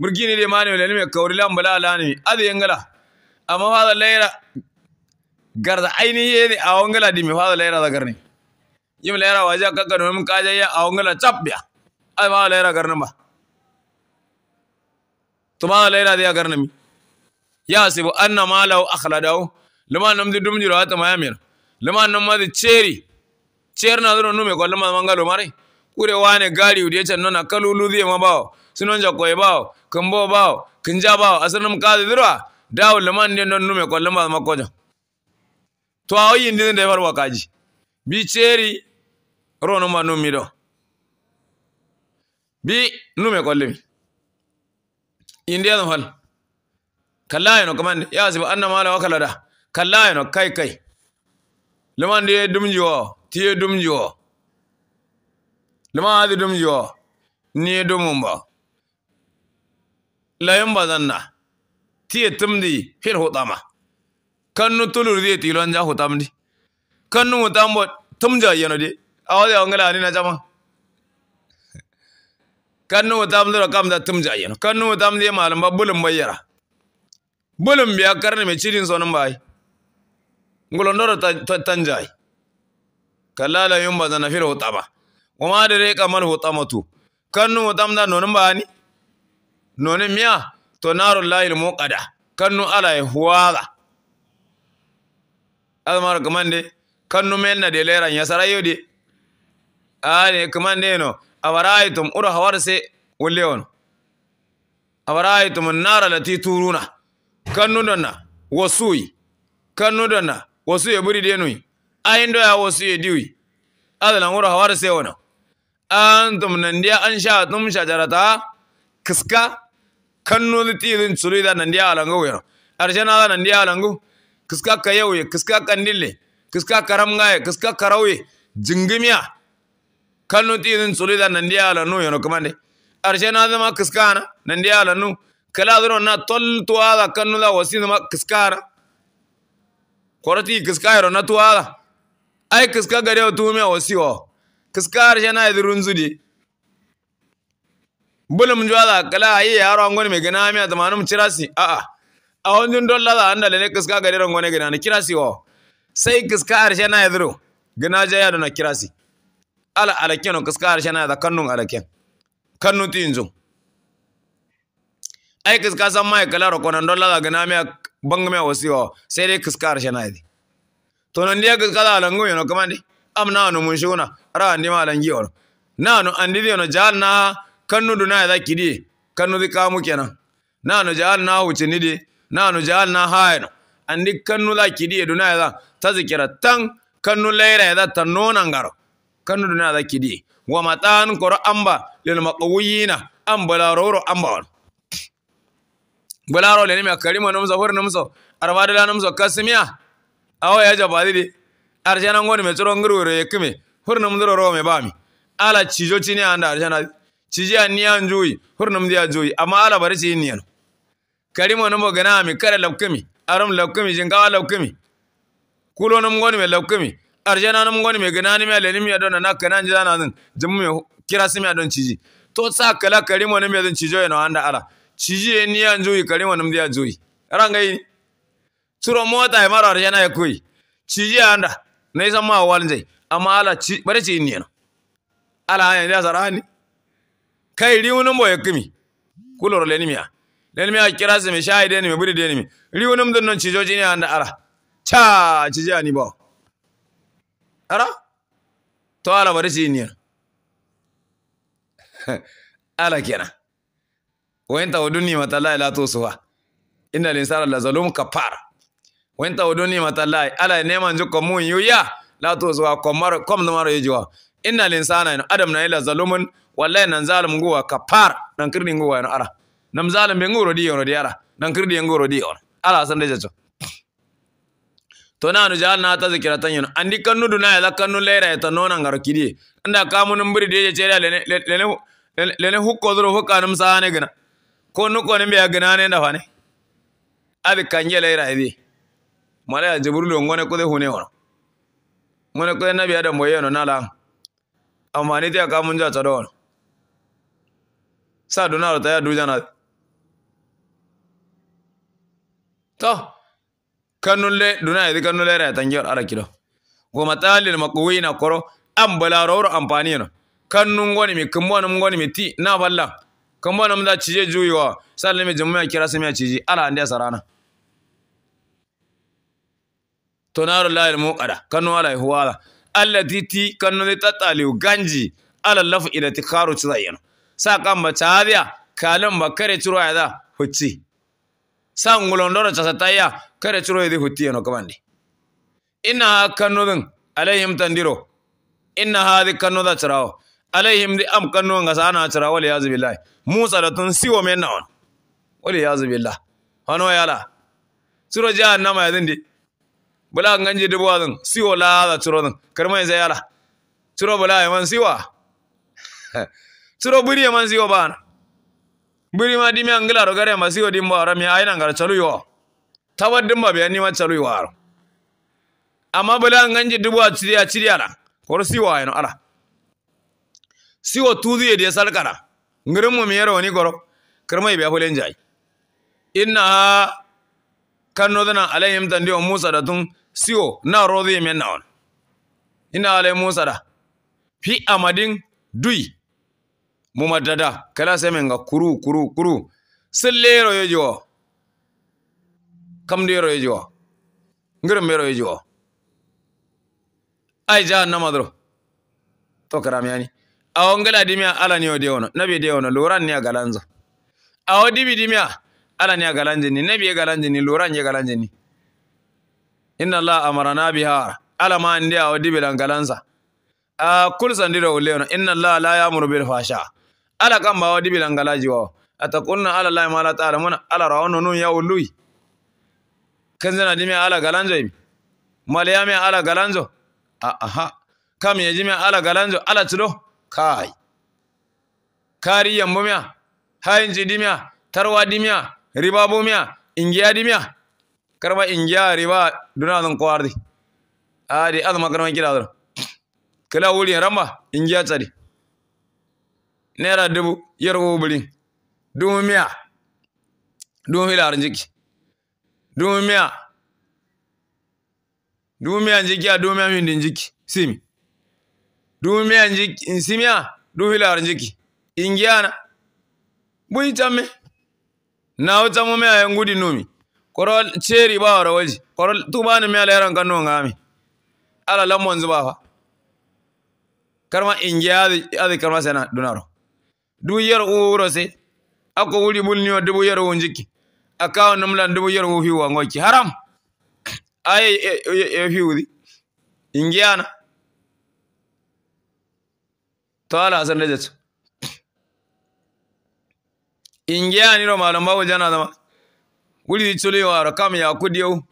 murgi ne de mani kauri lan bala ala ne adi engala amma hada layra garda ainihi ne a wangala di me hada layra da garni இவன் லேரா வாஜா கக்கணும் காஜையா அவங்கள சப்பியா அது வா லேரா கரணம்பா துமா லேரா தியா கரணமி யாசிபு அன்ன மாலவ் அஹ்லடவ் லுமா நம்தி டும்ஜிரோ ஆத்த மயாமீர் லுமா நம்மது சேரி சேர்னா அது ஒன்றுமே கொல்லமா மங்காலு மாறி கூரே வானே காடி உடைய சன்னோ நக்கல் உழுதியமா பாவ் சினோஞ்சா கோய் பாவ் கம்போ பாவ் கிஞ்சா பாவ் அசனம் காது திருவா dawo leman ne non nume ko lamba makojo to ayi ndinde war wakaji bi cheri rono ma numi do bi nume kollimi indiyano hal no, kamande Ya yasibo annamala wakalada no, kai-kai. lemandi ye dumji o tiye dumji o lema adi dumji o niye dumumbo layimba zanna tiye tumdi, hil hutama kannu tulur diye tilonja hutamdi kannu hutambo timja yenodi awde ongala na jama kannu tamle ro kamda tumja yeno kannu tamle malam ba bulum bayara bulum biya karne me cirin sonon bai ngulondoro tanjai kallala ba zana fil hutama kuma da re Kan hutamatu kannu tamda nonon bani nonin miya to narul lahil muqada kannu ala huwaga azmar kamande kannu melna de leran yasara yodi ali kumandeno awaraitum uru hawarse wulleon awaraitum an-nar allati turuna kannudonna wasui kannudonna wasui e buri denui ayindo ya wasui e diwi adalan uru hawarse wona antum nandiya tum shajarata kiska kannudi tilin suluida nandiya alangu wena arjana nandiya alangu kiska kayauye kiska kandille kiska karamgaye kiska karauye jingimiya kanu ti yin sulida nandiya la nu yano kamande arshe na zama kiskana nandiya la nu kala zuro na tol tuada kanu da wasi zama kiskara korati kiskara na tuada ai kiska gare tu me wasi wa? kiska arshe na idrun zudi bulum jwala kala ai yaro ngoni me gina me zamanu mchirasi a a a wonin dolla da anda ne kiska gare ngoni gina ne kirasi wa? sai kiska arshe na idru gina jaya da na kirasi ala alakeno kiska na da kannun alaken kannu tin tinzo ai kiska san mai kala ro konan dolla da gana me bang me wasiwa sai dai kiska na dai to nan dia kiska da alangu kuma kamandi amna no mun shuna ra andi ma alangi na no andi yono na kannu duna da kidi kannu di kamu kenan na no na huce ni dai. na no haya hayno andi kannu da kidi duna da zikira tan kannu laira da ta nonan garo kanu duna zaki di wa matan koro amba lil maqawiyina amba la roro amba bularo le ne me karimo namso hor namso arwada la namso kasmiya awo ya jabadi di arjana ngoni me tsoro ngiro re kime hor nam ndoro ro me bami ala chijo chini anda arjana ciji aniya njuyi hor nam dia juyi amma ala barci niyan karimo nambo gana mi kare lakumi. aram lakumi, jingawa lakumi. kulo nam ngoni me lakumi. arjana nam ngoni me gnani me lenim ya na nakka nan jana nan jummi kira simi adon chiji to sa kala karimo mai ya don chijo eno anda ala chiji ni ya njui karimo nam dia njui ranga ini turo mota ya mara arjana ya kui chiji anda ne wal njai. amma ala chi bare chi ni no ala hanya dia sarani kai riwunum boye kimi kulor lenim ya lenim ya kira simi shahide ni me budi de ni riwunum don non chijo jini anda ala cha chiji ani ba Ara! to ala bari siniya ala kenan ta anta mata matallahi la tusuha inna sara la zalum kafara wa anta mata matallahi ala neman jukko mun yuya la tusuha komar kom na namar yujwa inna linsana adam na ila zalumun wallahi nan zalum guwa kafara nan kirni guwa ara nam zalum be ngoro di yoro di ara nan kirni ngoro di ara ala san da jacho to na nu jahal na ta zikira tan yun andi kannu duna ya zakannu lera ya tanno nan garo kidi anda kamun mbiri de je le lene le lene hukko zuru hukka sa ne gina ko nu ko ne be gina ne da fane abi kanje lera idi mala ya lo ngone ko de hune wono ngone ko nabi adam boye no nala amma ni ta ka mun ja ta do sa duna ta ya dujana to kanulle duna yadi kanulle ra tangiyar arakido goma talil na koro an balaroro amfani no kannun goni mi kumbo nam goni mi ti na balla kumbo nam da cije juyiwa sallan mi jumu'a kira sami a ciji ala ande sarana tonaru lahil muqada kannu ala huwala allati ti kannu ni tatali ganji ala lafu ida ti kharu tsayyano sa kan ba tadiya kalan ba kare ciro ya da hucci sangulondoro casataya kere curoyidi huttiyeno kamandi innaha kannudin alayhim tandiro inna hadi kannuda cirawo alayhim di am kanu nga sana cira wali yazu billahi musa da tun siwo men on wali yazu billah hano yala ciro jahannama yadin di bula nganji dubu wadin siwo la da curo din karma yasa yala ciro bula man siwa ciro buri yaman siwa baana ma birima dime rogare gare masigo dimbo ara mi ayna ngara chalu yo Tawa dimbo be ni ma chalu yo ara amma bala nganje dubu achiri achiri ara koro siwa ayno ara Siwa tudu ye de salkara ngirumu mi yero ni goro kirmai be holen njai. inna kannodana alayhim tandi o musa da tun siwo na rodi men naon ina alay musa da fi amadin dui mumaddada kala ga kuru kuru kuru sellero yo jiwo kamdero yo jiwo ngirmero yo jiwo ay jahannama doro to karamyani awo ngala dimia ala ni ode ono nabi de ono loran ni agalanzo awo dibi dimia ala ni agalanje ni nabi agalanje ni loran ni agalanje ni inna allah amarana biha ala ma ndi awo dibi lan langalanza a ah, kulsa ndiro uleono inna allah la ya'muru bil fasha' ala kan bawa dibilan galaji wa kunna ala lai ma ala ta'ala ta'lamuna ala rawono nun ya ului kanzana dimi ala galanzo Maliya mi ala galanzo aha kam yajimi ala galanzo ala tulo kai kari yambumiya hayin jidimiya tarwa dimiya riba miya, ingiya dimiya karma ingiya riba duna zan kowardi adi azma karma kira Kila kala wuri ramba ingiya tsari naira dubu yar obirin dubu miya dubu milarin jiki dubu miya dubu miya jiki a dubu miya min din jiki simi dubu miya jiki eh, simiya dubu milarin jiki giyana bui tamme na uta mu miya gudi nomi korol cheri ba rawaji. waji korol tubani miya kan kanu ngami ala lamon zubafa karma ingiya adi karma sena dunaro du yar wuro se ako wuli bulniwa dubu yar wo jiki akawo namlan dubu yar wo hiwa ngoki haram ay e, e, e, e hiwdi ingiana to ala hasan ingiani ro malam bawo jana dama wuli chuliwa ro kam ya kudiyo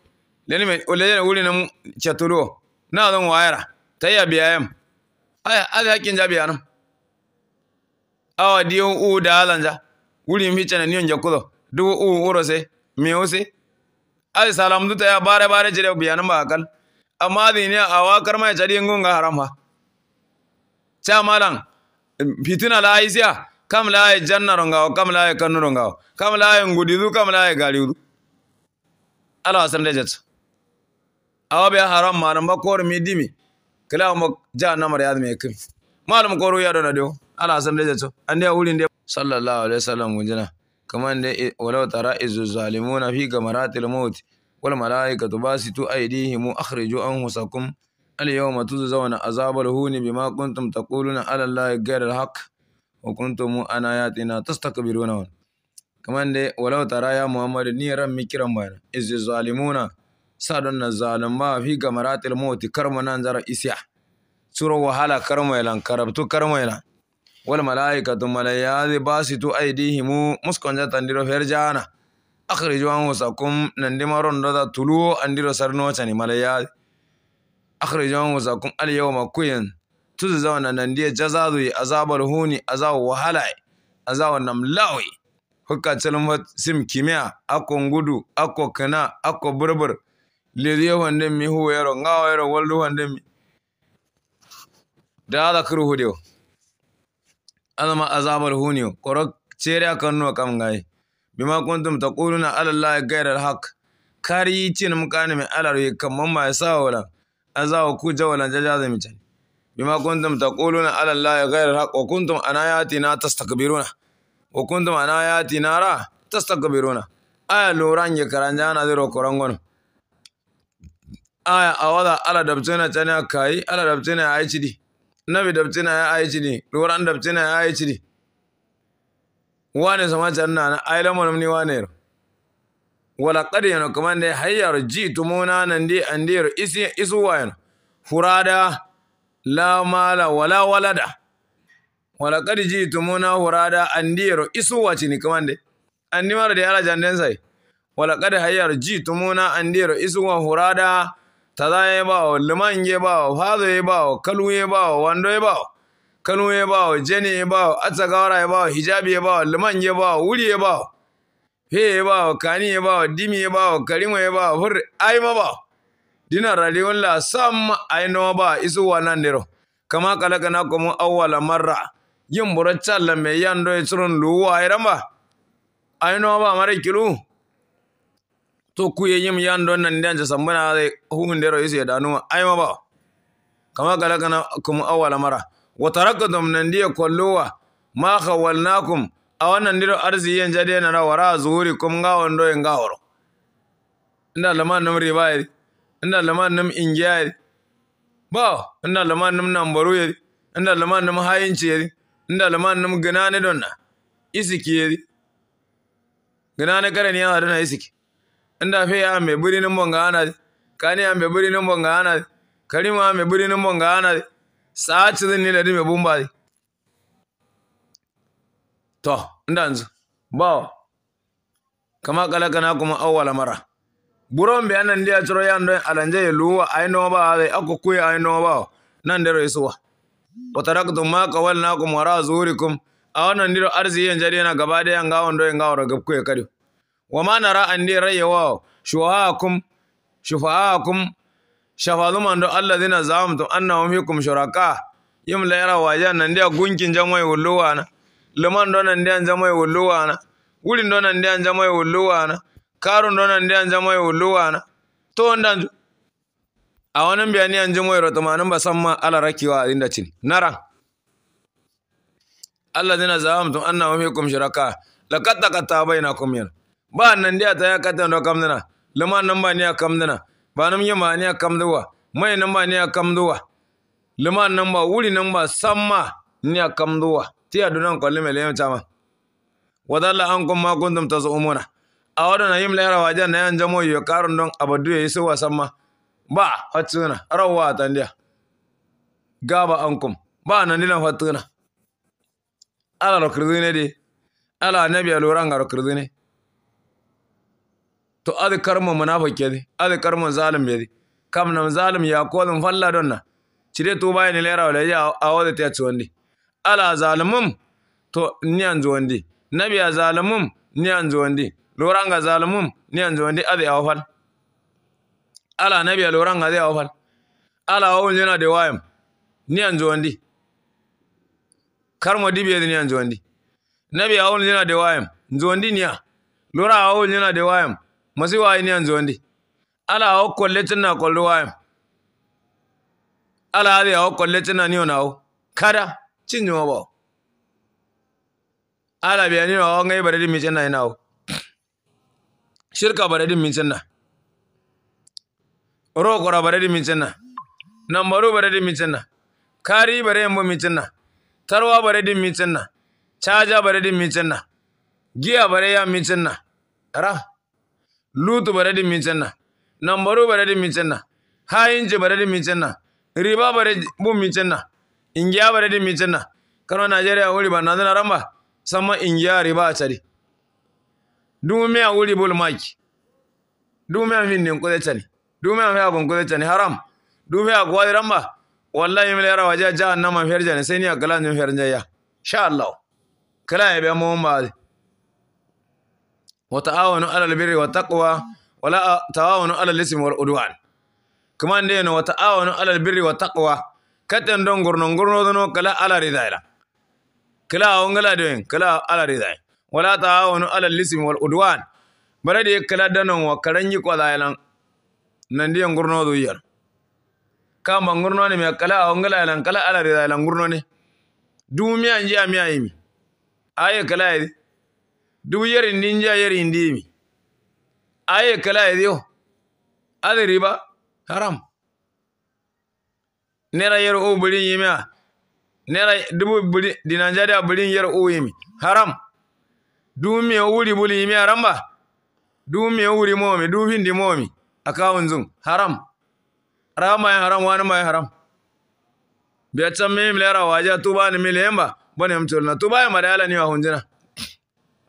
leni me leni wuli nam chaturo na don wayara tayabiyam biyayam aya ala yakin jabiyanam awa diyon u da alanja wuri mi niyo njakudo. Duu uu u se. Miyo se. ay salam duta ya bare bare jere biyanan ba akal amma dini awa karma ya chadi ngunga haram ha cha malang fitina la ya. kam la ay janna rongao. kam la ay kanu rongao. kam la ay ngudidu kam la ay galiudu ala san da jatsa awa biya haram malam kori midimi. Kila dimi jana mo jahannama da yadme malam koru ya dona dio ala san da to an da wurin da sallallahu alaihi wasallam gunjina kaman da eh, walau tara izu zalimuna fi gamaratil maut wal malaikatu basitu aydihim akhriju anfusakum al yawma tuzawna azabal huni bima kuntum taquluna ala allahi ghayra al haqq wa kuntum an ayatina tastakbiruna kaman da walau tara ya muhammad ni ran mikiran bana izu zalimuna sadon na zalumma fi gamaratil maut karma nan zara isya suro wahala karma yalan karabtu karma yalan wal malaikatu malayadi basitu aidihimu muskonja tandiro ferjana akhriju anfusakum nandima rondoda tuluwo andiro sarnocani malayadi akhriju anfusakum alyawma kuyen tuzuzawna nandiye jazadui azabal huni azaw wahalai azaw namlawi hukka calum sim kimia akko ngudu akko kana akko burbur lediye hondenmi huwero ngawero waldu hondenmi daada kruhudio azama azabar huniyo korok ceria nuwa kam gai bima kuntum taquluna ala allahi gairar hak kari cin mukani mai alar ma ya sa wala wa ku jawala jaja zai tan bima kuntum taquluna ala allahi gairar hak wa kuntum na ayatina kabiruna? wa kuntum an na ra tastakbiruna aya loran ye karanja na zero korangon aya wada ala dabtuna a kayi ala dabtuna cidi. nabi dabtina ya aichidi duran dabtina ya aichidi wane sama can na ayla monum ni wane ro wala hayar ji tumuna nan di an di isi isu wa wayano furada la mala wala walada wala qad jitumuna furada andiro isu wa wacini kamande an nima da ala janden sai wala hayar ji tumuna an di andiro isu wa furada taza ya bawo liman ya bawo fado ya bawo kalu ya bawo wando ya bawo kanu ya bawo jeni ya bawo atsagawara ya bawo hijabi ya bawo liman ya bawo wuri ya bawo he ya bawo kani ya bawo dimi ya bawo karima ya bawo hur ai ma bawo dina raliyon la sam ai no ba isu wannan dero kama kana na kuma awwala marra yin buracca lamme yando ya tsurun luwa ai ramba ai no ba mare kilu tokkuye yim don nan ndanja muna zai huhundero isi ya danuwa ai ba kama kala kana kum awwala mara wa tarakadum nan diya kollowa ma khawalnakum a wannan ndiro arziyen jade na rawara zuhuri kum ga wando en ga horo inda laman nan riba yi inda laman nan ingiya yi ba inda laman nan nambaru yi inda laman nan hayinci yi inda laman nan gina ne donna isiki yi gina ne kare ne yana dana isiki ya me buri ana. kani me buri ana. kalima me buri ana. saati ni ladi me bumbadi. To, ndanzu, bawa, kama kala kana kuma awala mara. Buron bi anan dia choro ya ndo alanje yeluwa aino ba ade akukuya aino ba nan dero isuwa. Wataraktum ma kawalnakum wara zuhurikum a wannan diro arziki yan jari na gaba da yan gawon doyin gawar gabku ya kariyo. wa ma nara an ne wa shuwa'akum shufa'akum shafazuman do alladhina zaamtum annahum fikum shuraka yim la yara waja nan dia gunkin jamai wulluwa na liman do nan dia jamai wulluwa na wurin do nan dia jamai wulluwa na karun do nan dia jamai wulluwa na to ndan a wannan bayani an jamai ba basan ma ala rakiwa inda cin naran alladhina zaamtum annahum fikum shuraka laqad taqata kuma yana ba nan dia ta ya katan do kam dana lama nan ba ni kam dana ba nan yama ni kam duwa mai nan ba ni kam duwa lama nan ba wuri nan ba samma ni kam duwa tiya dunan kwalli mele lema chama wadalla an kun ma kuntum umuna. a wadana yim lera wajen na yan jamo yo karun don abadu yayi su wasan samma. ba hatsuna rawa tandiya gaba an kum ba nan dinan hatsuna ala ne dai ala nabi aluranga ne. to adi karma munafik yadi adi karma zalim yadi kam nam zalim ya kolin falla donna cire to bayan ne lera wala ya awada ta ci wandi ala zalimum to ni an zo nabi ya zalimum ni an zo wandi loranga zalimum ni an zo wandi adi awfal ala nabi loran loranga zai awfal ala wawon yana da wayam ni an zo wandi karma dibiya ni an zo wandi nabiya wawon yana da wayam zo wandi niya lora wawon yana da wayam masi ini yanzu wandi ala awo kolletina kollu wayam ala abi awo kolletina niyo nawo kada cinjuma bo ala biya niyo awo ngai baredi ina inawo shirka baredi micena rokora baredi micena nambaru baredi micena kari bare yambo micena tarwa baredi micena caja baredi micena giya bare ya arah lutu baredi michenna nambaru baredi michenna ha inji baredi michenna riba baredi bu michenna ingiya baredi michenna kano nigeria wuri ba nazana ramba sama ingiya riba a cari dume a wuri bol maki dume a min din kuze cari dume a min kuze cari haram dume a kuwa ramba wallahi mila yara waje jahannama fiyar jani sai ni a kalan ni fiyar jaya sha Allah kala ya biya mu ba wa ta'awanu 'alal birri wat taqwa wa la ta'awanu 'alal ismi wal wa ta'awanu 'alal don gurno gurno kala ala ridaila kala ongala den kala ala ridai wala ta'awanu 'alal ismi wal udwan bare de kala danon wa karanyi ko dailan nan diyan gurno do yar kama ngurno ne me kala ongala lan kala ala ridai lan gurno ne dumiya njiya miya yimi aye kala yi du yeri ndinja yeri ndimi aye kala ediyo adi riba haram nera yer o bulin yimi a nera dubu bulin dinanjade a bulin yer o yimi haram du mi o wuri bulin yimi haram ba du mi o wuri momi du hindi momi akawun zun haram rama ya haram wani ma ya haram biya can mi mi lera waje tuba ni mi leyamba bane mtulna tuba ya madala ni wa hunjina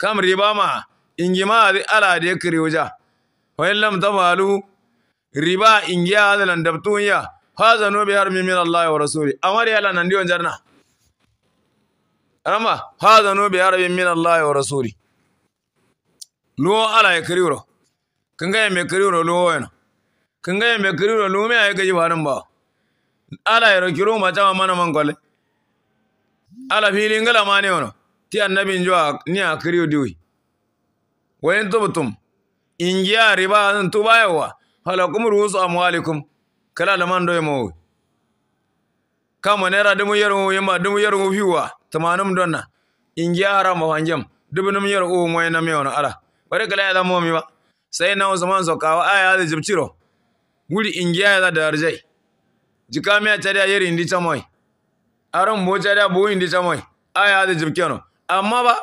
kam ma ingima ala de Wani wa illam tafalu riba da hadalan dabtunya haza no bi harmi min Allah wa rasuli amari ala nan dion jarna rama haza no bi harmi min Allah wa rasuli lo ala ya kriuro kanga me kriuro lo wena kanga me kriuro lo me ay gaji waran ba ala ya rokiro ma jama mana man gole ala filin gala ma ne wono ti annabi njwa ni akriyo diwi in tubtum ingiya riba an tubayawa halakum rusu amwalikum kala da man doyi mo kama naira dubu yaro yamma dubu yaro fiwa tamanin donna ingiya harama dubu dubunum yaro o moy na me wani ala bari kala ya zama mi ba sai na zaman sokawa aya da jibciro a ingiya da darjai cari a yari indi chamoy aran bo a bo indi a yaya da jibkeno amma ba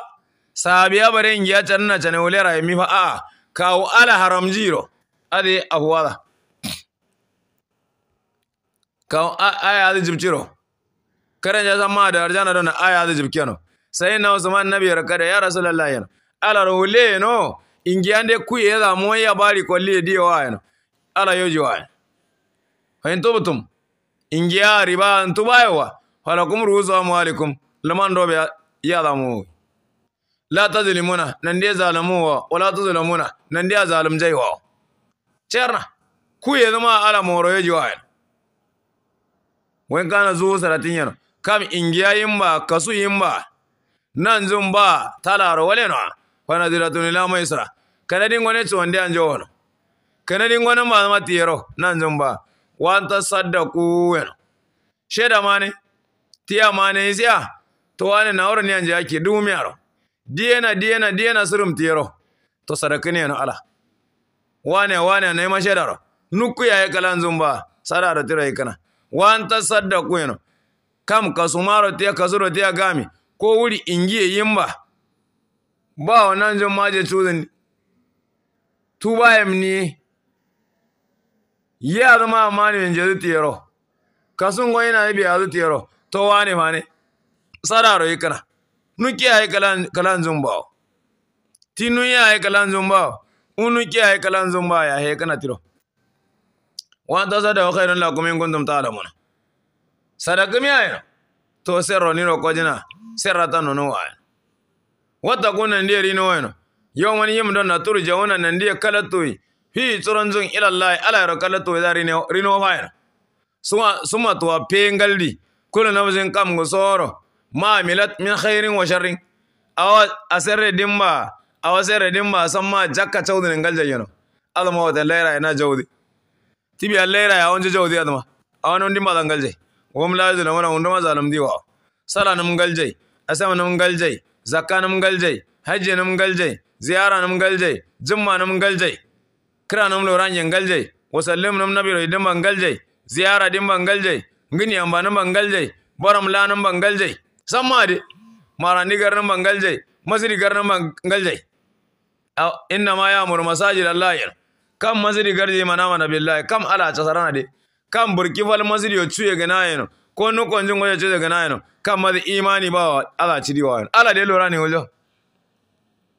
sahabiya bare ngiya canna cane wolera e mi fa aa kawo ala a ade da. kawo aya ade jibciro karen ya zama da arjana don aya ade jibkeno sai na usman nabi rakada ya rasulullahi yana ala rohule no ingiande ya da ya bari kolli diyo ayano ala yoji wa hain in ingiya riba antubayo wa falakum ruzu amwalikum laman dobe Ya zamu la zalimuna nan dai zalamuwa wala zalimuna nan dai wa? cerna ku ya zama ala moro ya jiwa wen kana zuwa saratin yana kam ingiya yimba kasu yimba nan zumba talaro tuni wana mai ila maisra kana dingone wande anjo wono kana dingone ma ma tiyero nan ba wanta saddaku weno sheda mane tiya mane isiya to wane na awro ni anje yake dumu aro diena diena diena surum tiyaro to ne no ala wane wane na ma shedaro nuku ya kalan zumba sadaro tiro kana wan tasaddaku yano kam kasumaro tiya kazuro tiya gami ko wuri ingiye yimba ba wannan jin maje tuzin tuba yamni ya zama amani ne jazu tiyaro kasun goyi na bi azu tiyaro to wane wane sararo ikana nuki ay kalan kalan zumba tinu ya ay kalan zumba unu ki ay kalan zumba ya he kana tiro wa ta sada khairun lakum in kuntum ta'lamun sadaka mi ayna to serro ni ro kojina serrata no no ayna wata kuna ndiye rino ayna yau wani yim don na turja wana nan kala kalatoi Fi tsoron zun ilallah ala ro kalatoi da rino rino ayna suma suma to pengaldi kullu nafsin kam go soro ma milat min khairin wa sharrin awa asarre dimma awa serre dimma samma jakka chawdi ngal jayno adama wata laira ina jawdi tibi laira ya onje jawdi adama awan ondi ma dangal jay wom la wona wana undama zalam diwa sala nam ngal jay asama nam ngal jay zakka nam ngal jay hajje nam ngal jay ziyara nam ngal jay jumma nam ngal jay kira nam loran ngal jay wasallim nam ro dimma ngal jay ziyara dimma ngal jay ngini amba nam ngal jay boram la nam ngal jay sammade marani garna mangal jai masiri garna mangal jai inna ma ya mur masajid allah ya. kam masiri garje mana mana billahi kam ala casarana de kam burki fal masiri yo cuye gana no. ko nu konjin waje cuye gana no. kam madi imani ba ala cidi wa ala de lorani wajo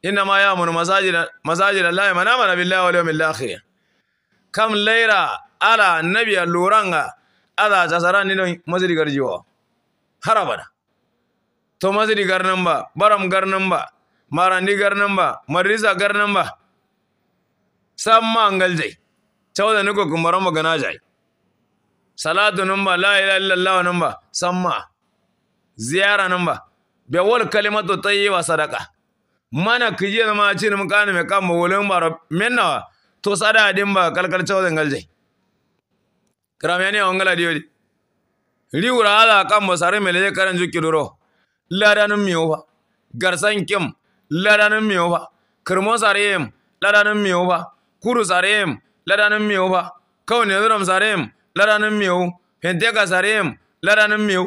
inna ma ya mur masajid masajid allah mana mana billahi wal yawmil akhir kam laira ala nabiya loranga ala casarana ni masiri garje wa harabana nan ba baram ba marandi ba marisa garnamba samma jai chawda niko magana jai salatu ba la ilaha illallah namba samma ziyara ba be wal kalimatu tayyiba sadaqa mana kije ma cin mun kana me kamba wolon baro menna to sada din ba kalkal chawda jai kramyani angala diodi riura ala kamba sare mele karan jukki duro ladanum ba, garsan kim ladanum miyowa kirmo sarem ladanum miyowa kuru sarem ba, miyowa kawne zuram sarem ladanin miyow penteka sarem ladanin miyow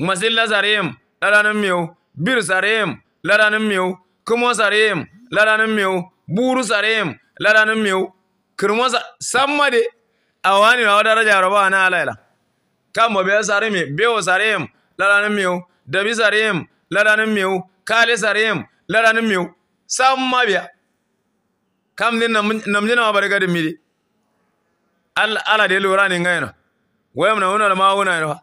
masilla sarem ladanin miyow bir sarem ladanin miyow kumo sarem ladanin miyow buru sarem ladanin miyow kirmo samma de awani wa daraja roba na alaila kambo be saremi wo sarem ladanum miyow dabi sarem ladanin meu kale sarem ladanin meu ma biya kam din namjina ma barga din midi al ala de lora ni ngayno wayam na wona ma wona no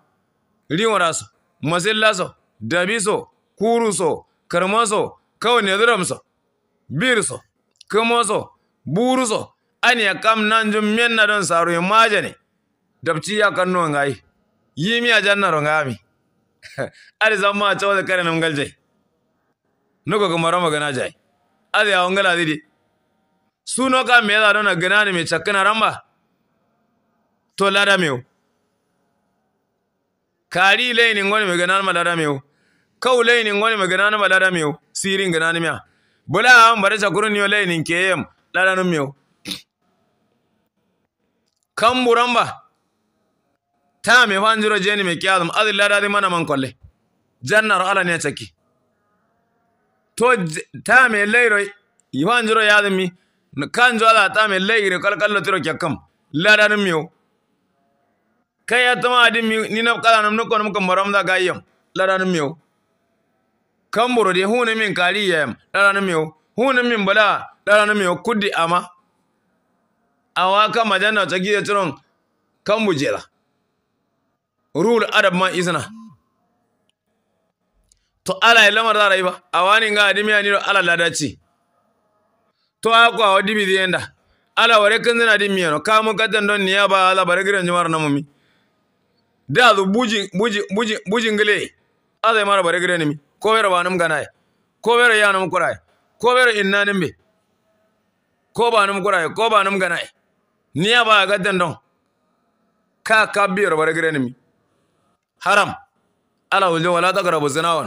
ri wona so mazilla so dabi so kuru so karma so kawai ne zuram so bir so kuma so buru so an ya kam nan jum men na don saru majani majane dabci ya kanno ngai yimi ajanna ro ngami ari zamma chawda kare namgal jai nuko gumaro magana jai adi awangala didi suno ka meda dona ni me chakkana ramba to lada meu kari laini ngoni me ganani lada meu kau laini ngoni me ganani malada meu sirin ganani mea bula am bare chakurun yo ke keyem lada no meu ramba! ta me fanjiro jeni me kiyazum adil ladadi mana man kolle jannar ala ne taki to ta me layro yadumi yazumi kanjo ala ta me kal kallo tiro kyakkam ladanin miyo kai ya adi mi ni na kala nam nokon mukan maram da gayyam ladanin miyo kamburo de hunu min kariyam ladanin miyo hunu min bala ladanin miyo kuddi ama awaka majanna tagiye tron kambujela rule adab ma izna to ala lamar da iba awani nga adimi aniro ala ladachi to akwa odibi dienda ala ware kanzina adimi no kamo kadan don niya ba ala baregira nyumar na mumi da zu buji buji buji buji ngile ala mara baregira nimi ko wera banum ganai ko wera yanum kurai ko wera inna nimbe ko banum kuraye ko banum ganaye niya ba gadan don ka kabbiyar baregira nimi haram ala wulje wala taqrabu zina wa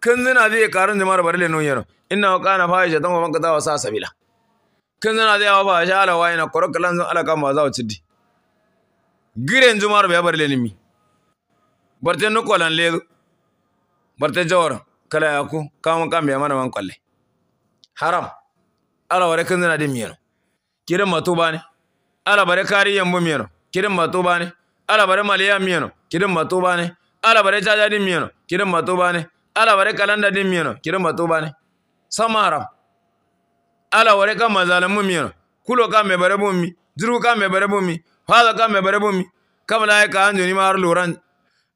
kin zina zai karin jama'ar barle nun yaro inna wa kana fahisha tan wa man wa sa sabila kin zina zai wa fahisha ala wa ina kalan zan ala kama za ciddi giren jama'ar bai barle nimi barte no kolan le barte jawar kala ya ku kama kama ya mana man kwalle haram ala ware kin zina dimi yano kirin matuba ne ala bare kariyan bum yano kirin matuba ne ala bare maliyan yano kidin matuba ne ala bare jaja din miyano kidin matuba ne ala bare kalanda din miyano kidin matuba ne samara. ala ware kan mazalamu miyano kulo kan me bare bumi duru kan me bare bumi hada kan me bare bumi kamala ka anjo ni mar loran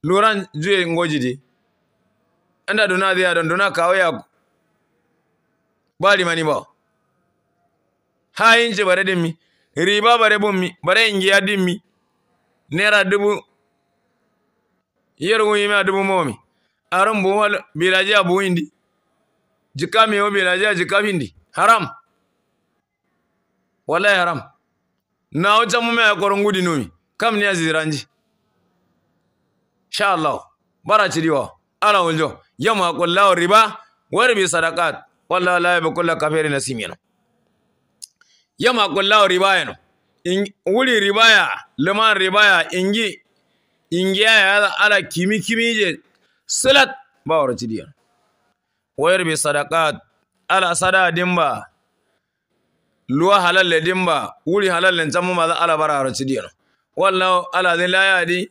loran je ngoji di anda dona dia don dona kawe ya bali mani ba ha inje bare din mi riba bare bumi bare ingiya din mi nera dubu yeru yima dubu momi aram bo wal biraji abu indi jika mi o biraji jika indi haram wala haram na o jamu me akoron gudi nomi. kam ne aziranji insha Allah bara ci diwa ala wuljo yamma kullahu riba warbi sadaqat wallahi la yabu kullu kafirin nasimina yamma kullahu riba yano in wuri ribaya liman ribaya ingi ingiya ya ala kimi kimi je silat ba wara diyan wayar bi sadaka ala sada dimba luwa halal le dimba wuri halal le jamu ma ala bara wara diyan wallahu ala din la di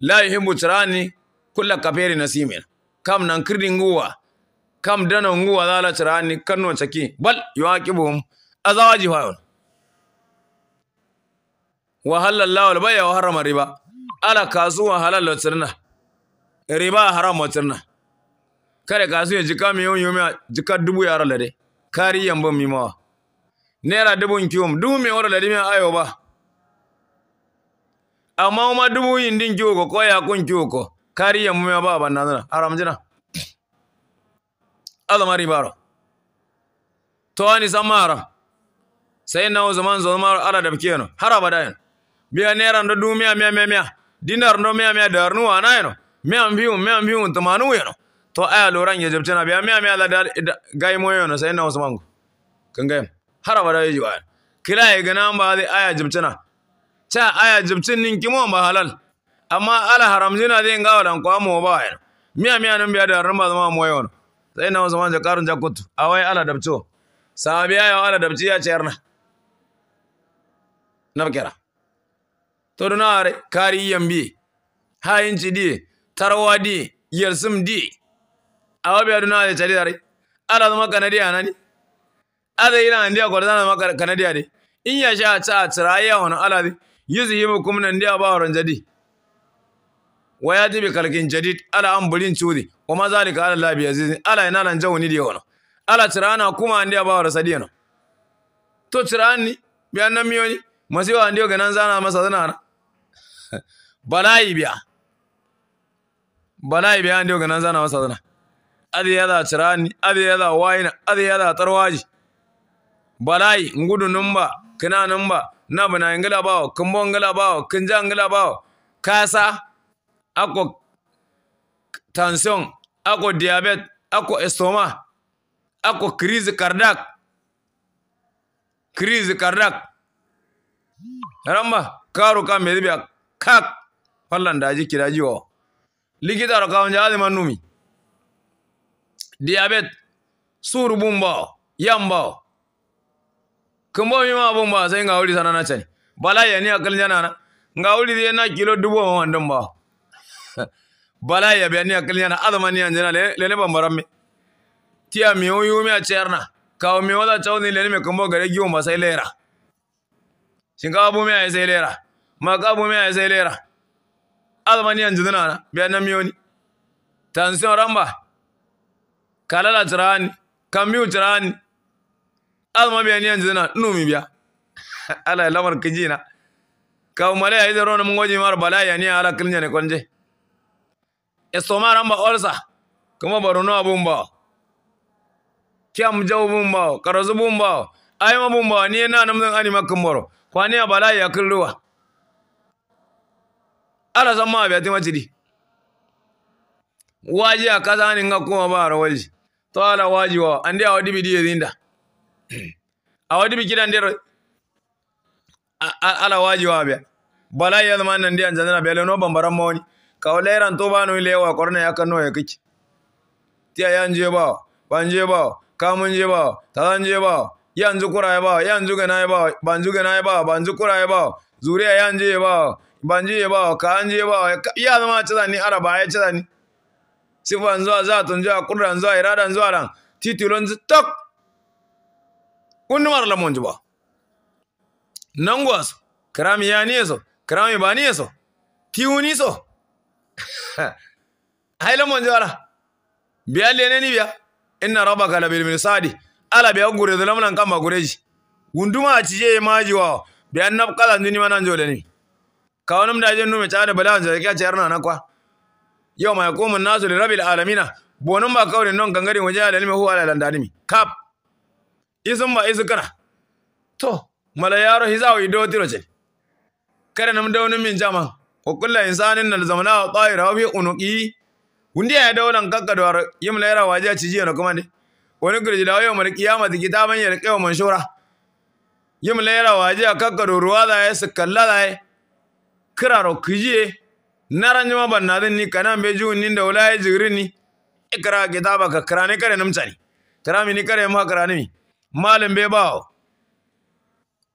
la yuhibbu tirani kulla kafiri nasimin kam nan kirdin guwa kam dana nguwa zala tirani kanno chaki bal yuaqibuhum azawaji hayon wa halalla wal bay'a wa harama riba ala kasuwa halal tsirna riba haram tsirna kare ya jika mai yon yomi jika dubu yara lade kari yambo mimawa. Nera, naira dubu kiwom dubu mai wara lade mai ayo ba amma ma dubu yin din kiwo ko koya kun kiwo ko kari yambo mai ba ban nan haram jina riba ribaro to ani samara sai na zaman zaman ala da kiyano haraba dayan. yan biya naira da dumiya miya miya miya dinar no mea mea dar nu ana eno mea mbiu mea mbiu tamanu eno to aya loran ya jabtana biya mea mea da gai mo no sai na usman kan gai har abada yi wa kila ya gana ba zai aya jabtana cha aya jabtin nin kimo ba halal amma ala haram jina zai ga wadan ko mo ba eno mea mea nan biya dar ma zama mo no sai na usman ja karun jakutu awai ala dabto sahabiya ya ala dabti ya cerna na todonare kari yambi hayinci di tarwa di yelsim di awabe aduna ale chali dare ala zama kanadi anani ada ina andia kwa dana maka kanadi ade in ya sha ta tsiraya wana ala di yuzi himu kumna ndia ba waran jadi Waya ya tibi kalkin jadid ala an bulin chudi wa ma zalika ala labi azizin ala ina lan jawni di wana ala tsirana kuma ndia ba waran sadiyana to tsirani bi annam miyoni masiwa ndio ganan zana masa zana Balayi biya banayi biya ndio ganan zana masa zana adi yada cirani adi yada waina adi yada tarwaji banayi ngudu numba kina numba na bana ngila bawo kumbo ngila bawo kinja ngila bawo kasa ako tansiyon, ako diabet ako estoma ako krizi kardak krizi kardak ramba karu ka medibiya kak hollanda jikki da likita da kawon jaadima numi diabet suuru bumba yamba kumbo ma bumba sai nga wuli sanana chani bala yani akal na. nga wuli de na kilo dubo ma wandum ba bala ya be ni akal jana adama ni anjana le le bambaramme tiya mi oyu mi a cerna kawo mi wala chawni le me kumbo gare giwo ma sai lera shinga bu mi a sai lera ma ka bu mi a sai lera almani yanzu dana biya na miyoni tansiyon ramba kalala jirani kambiyu jirani alma biya ni yanzu dana numi biya ala ya lamar kijina ka umale ya rona mungoji mara bala yani ala kilinya ne konje esoma ramba olsa kama baruno abumba ba kyam jau bun karazu bun ba ayma ni na namzan ani makan kwani ya bala ala san ma biya tima cidi waji a kasa ni nga kuma ba ra waji to ala waji wa ande a wadi bidi zinda a wadi bi kidan der ala waji wa biya bala ya zama nan dai an zanna biya leno bambaran ma wani ka wala ran to ba no lewa korna ya kanno ya kike ya yan je ba ban ba kamun je ba talan je ba yanzu kura ya ba yanzu gana ya ba banzu gana ya ba banzu kura ya ba zuriya ya je ba ban je ba ka an je ba ya zama ci zani araba ya ci zani sifan zuwa a zuwa kurran zuwa iradan zuwa ran titilon tak kundumar lamon ji ba nan gwas kirami ya ni so kirami ba ni so tiwu ni so hai lamon ji wala biya lene ni biya inna rabbaka labil mirsadi ala biya gure da lamlan kan ba ji gunduma a cije maji wa biya nab kala ndini manan jole ni ka wani mda jennu me da bala wanzu nza kya chaarna na kwa Yau mai komun nasu da rabbil alamin Bonin ba kawai nan gangarin waje alalimi huwa ala landalimi kap isun ba isu kana to mala yaro hizawo ido tiro ce kare nam daunin min jama wa kullu insanin na zamana wa ta'ira fi unuki. wundi ya daunan kakka da waro yim laira waje ci jiya na kuma ne wani gurji da wayo mara kiyama da kitaban ya rike wa manshura yim laira waje kakka da ruwa su kalla za da yi. kiraro kijiye naranjuma bannadin ni kana be ni nin da wulaye jigirin ni ikra kitaba ka kirani kare namcani kirami ni kare ma kirani mi malin be bawo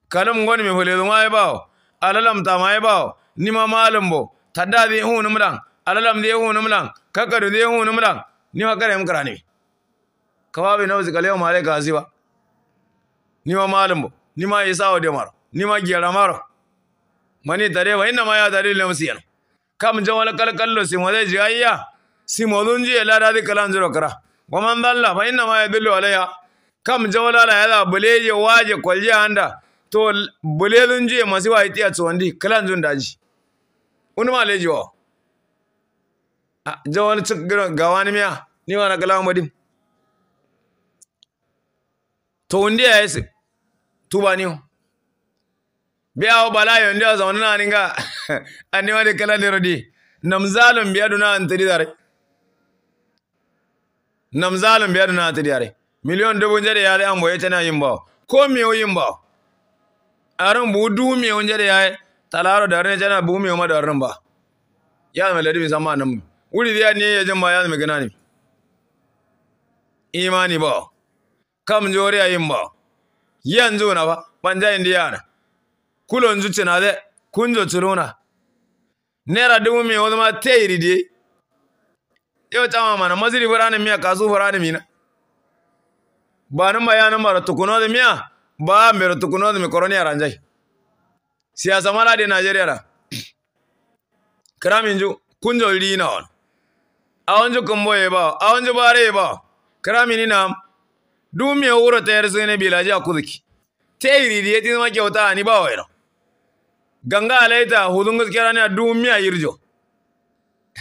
kalim goni mi hule zuma ye bawo alalam ta ma ye bawo nima Malam bo tadda de hu numlan alalam de hu numlan kakadu de hu numlan ni ma kare mi kirani wazi kawabe nawzi kalewa male ni nima Malam bo nima Isa de maro nima gyara maro mani dare wa inna ma ya dare le musiyan kam jawal kal kallo si mo dai jayya si mo dun ji la da kalan zuro kara wa man dalla fa inna ma ya dillu alaya kam jawala la ya bule je waje kwalje handa. to bule dun ji masi wa a tsondi kalan jun daji un ma leji wa wani cik gawani miya ni wa na kalan madim to undiya yesi tuba niyo bala Nam balayo biya duna an aniwade dare. Nam namzalum biya duna an biyaduna dare. miliyon dubu njade yare ambo yin yimbo ko miyo yimbo aran bu du miyo njade yae talaro darne jana bu da madarran ba ya me ladi mi sama nan wuri dia ne ya jin ba ya me gina ni imani ba kam jori yimbo yanzu na ba banja indiyana kulonzu cinade kunzo ciruna Nera dubu mi wani ma te yiri de yau tama mana maziri burani miya kasu burani mina ba ni ma yana mara tukuno da miya ba mero tukuno da mi koroniya ranjai siyasa mala de najeriya ra kraminju kunjo yiri na a awonju kumbo ye ba awonju bare ye ba kramini nam dum mi wuro tayar sene bilaji akudiki te yiri de ti zama kyauta ni ba wairo ganga alaita hudungus kerania dumia yirjo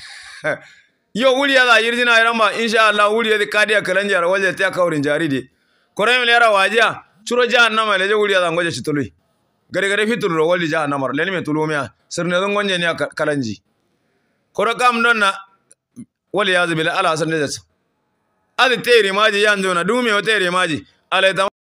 yo ya za yirjina in insha Allah wuri kadi di kadiya kalanjar waje ta kaurin jaridi koremi lera wajia churo jahannama wuri wuliya za ngoje chitului gare gare fitulro wali jahannama leni me sir ne zon gonje ni kalanji koro kam na wali la ala sirne jasa adi teri maji yanjona dumia teri maji alaita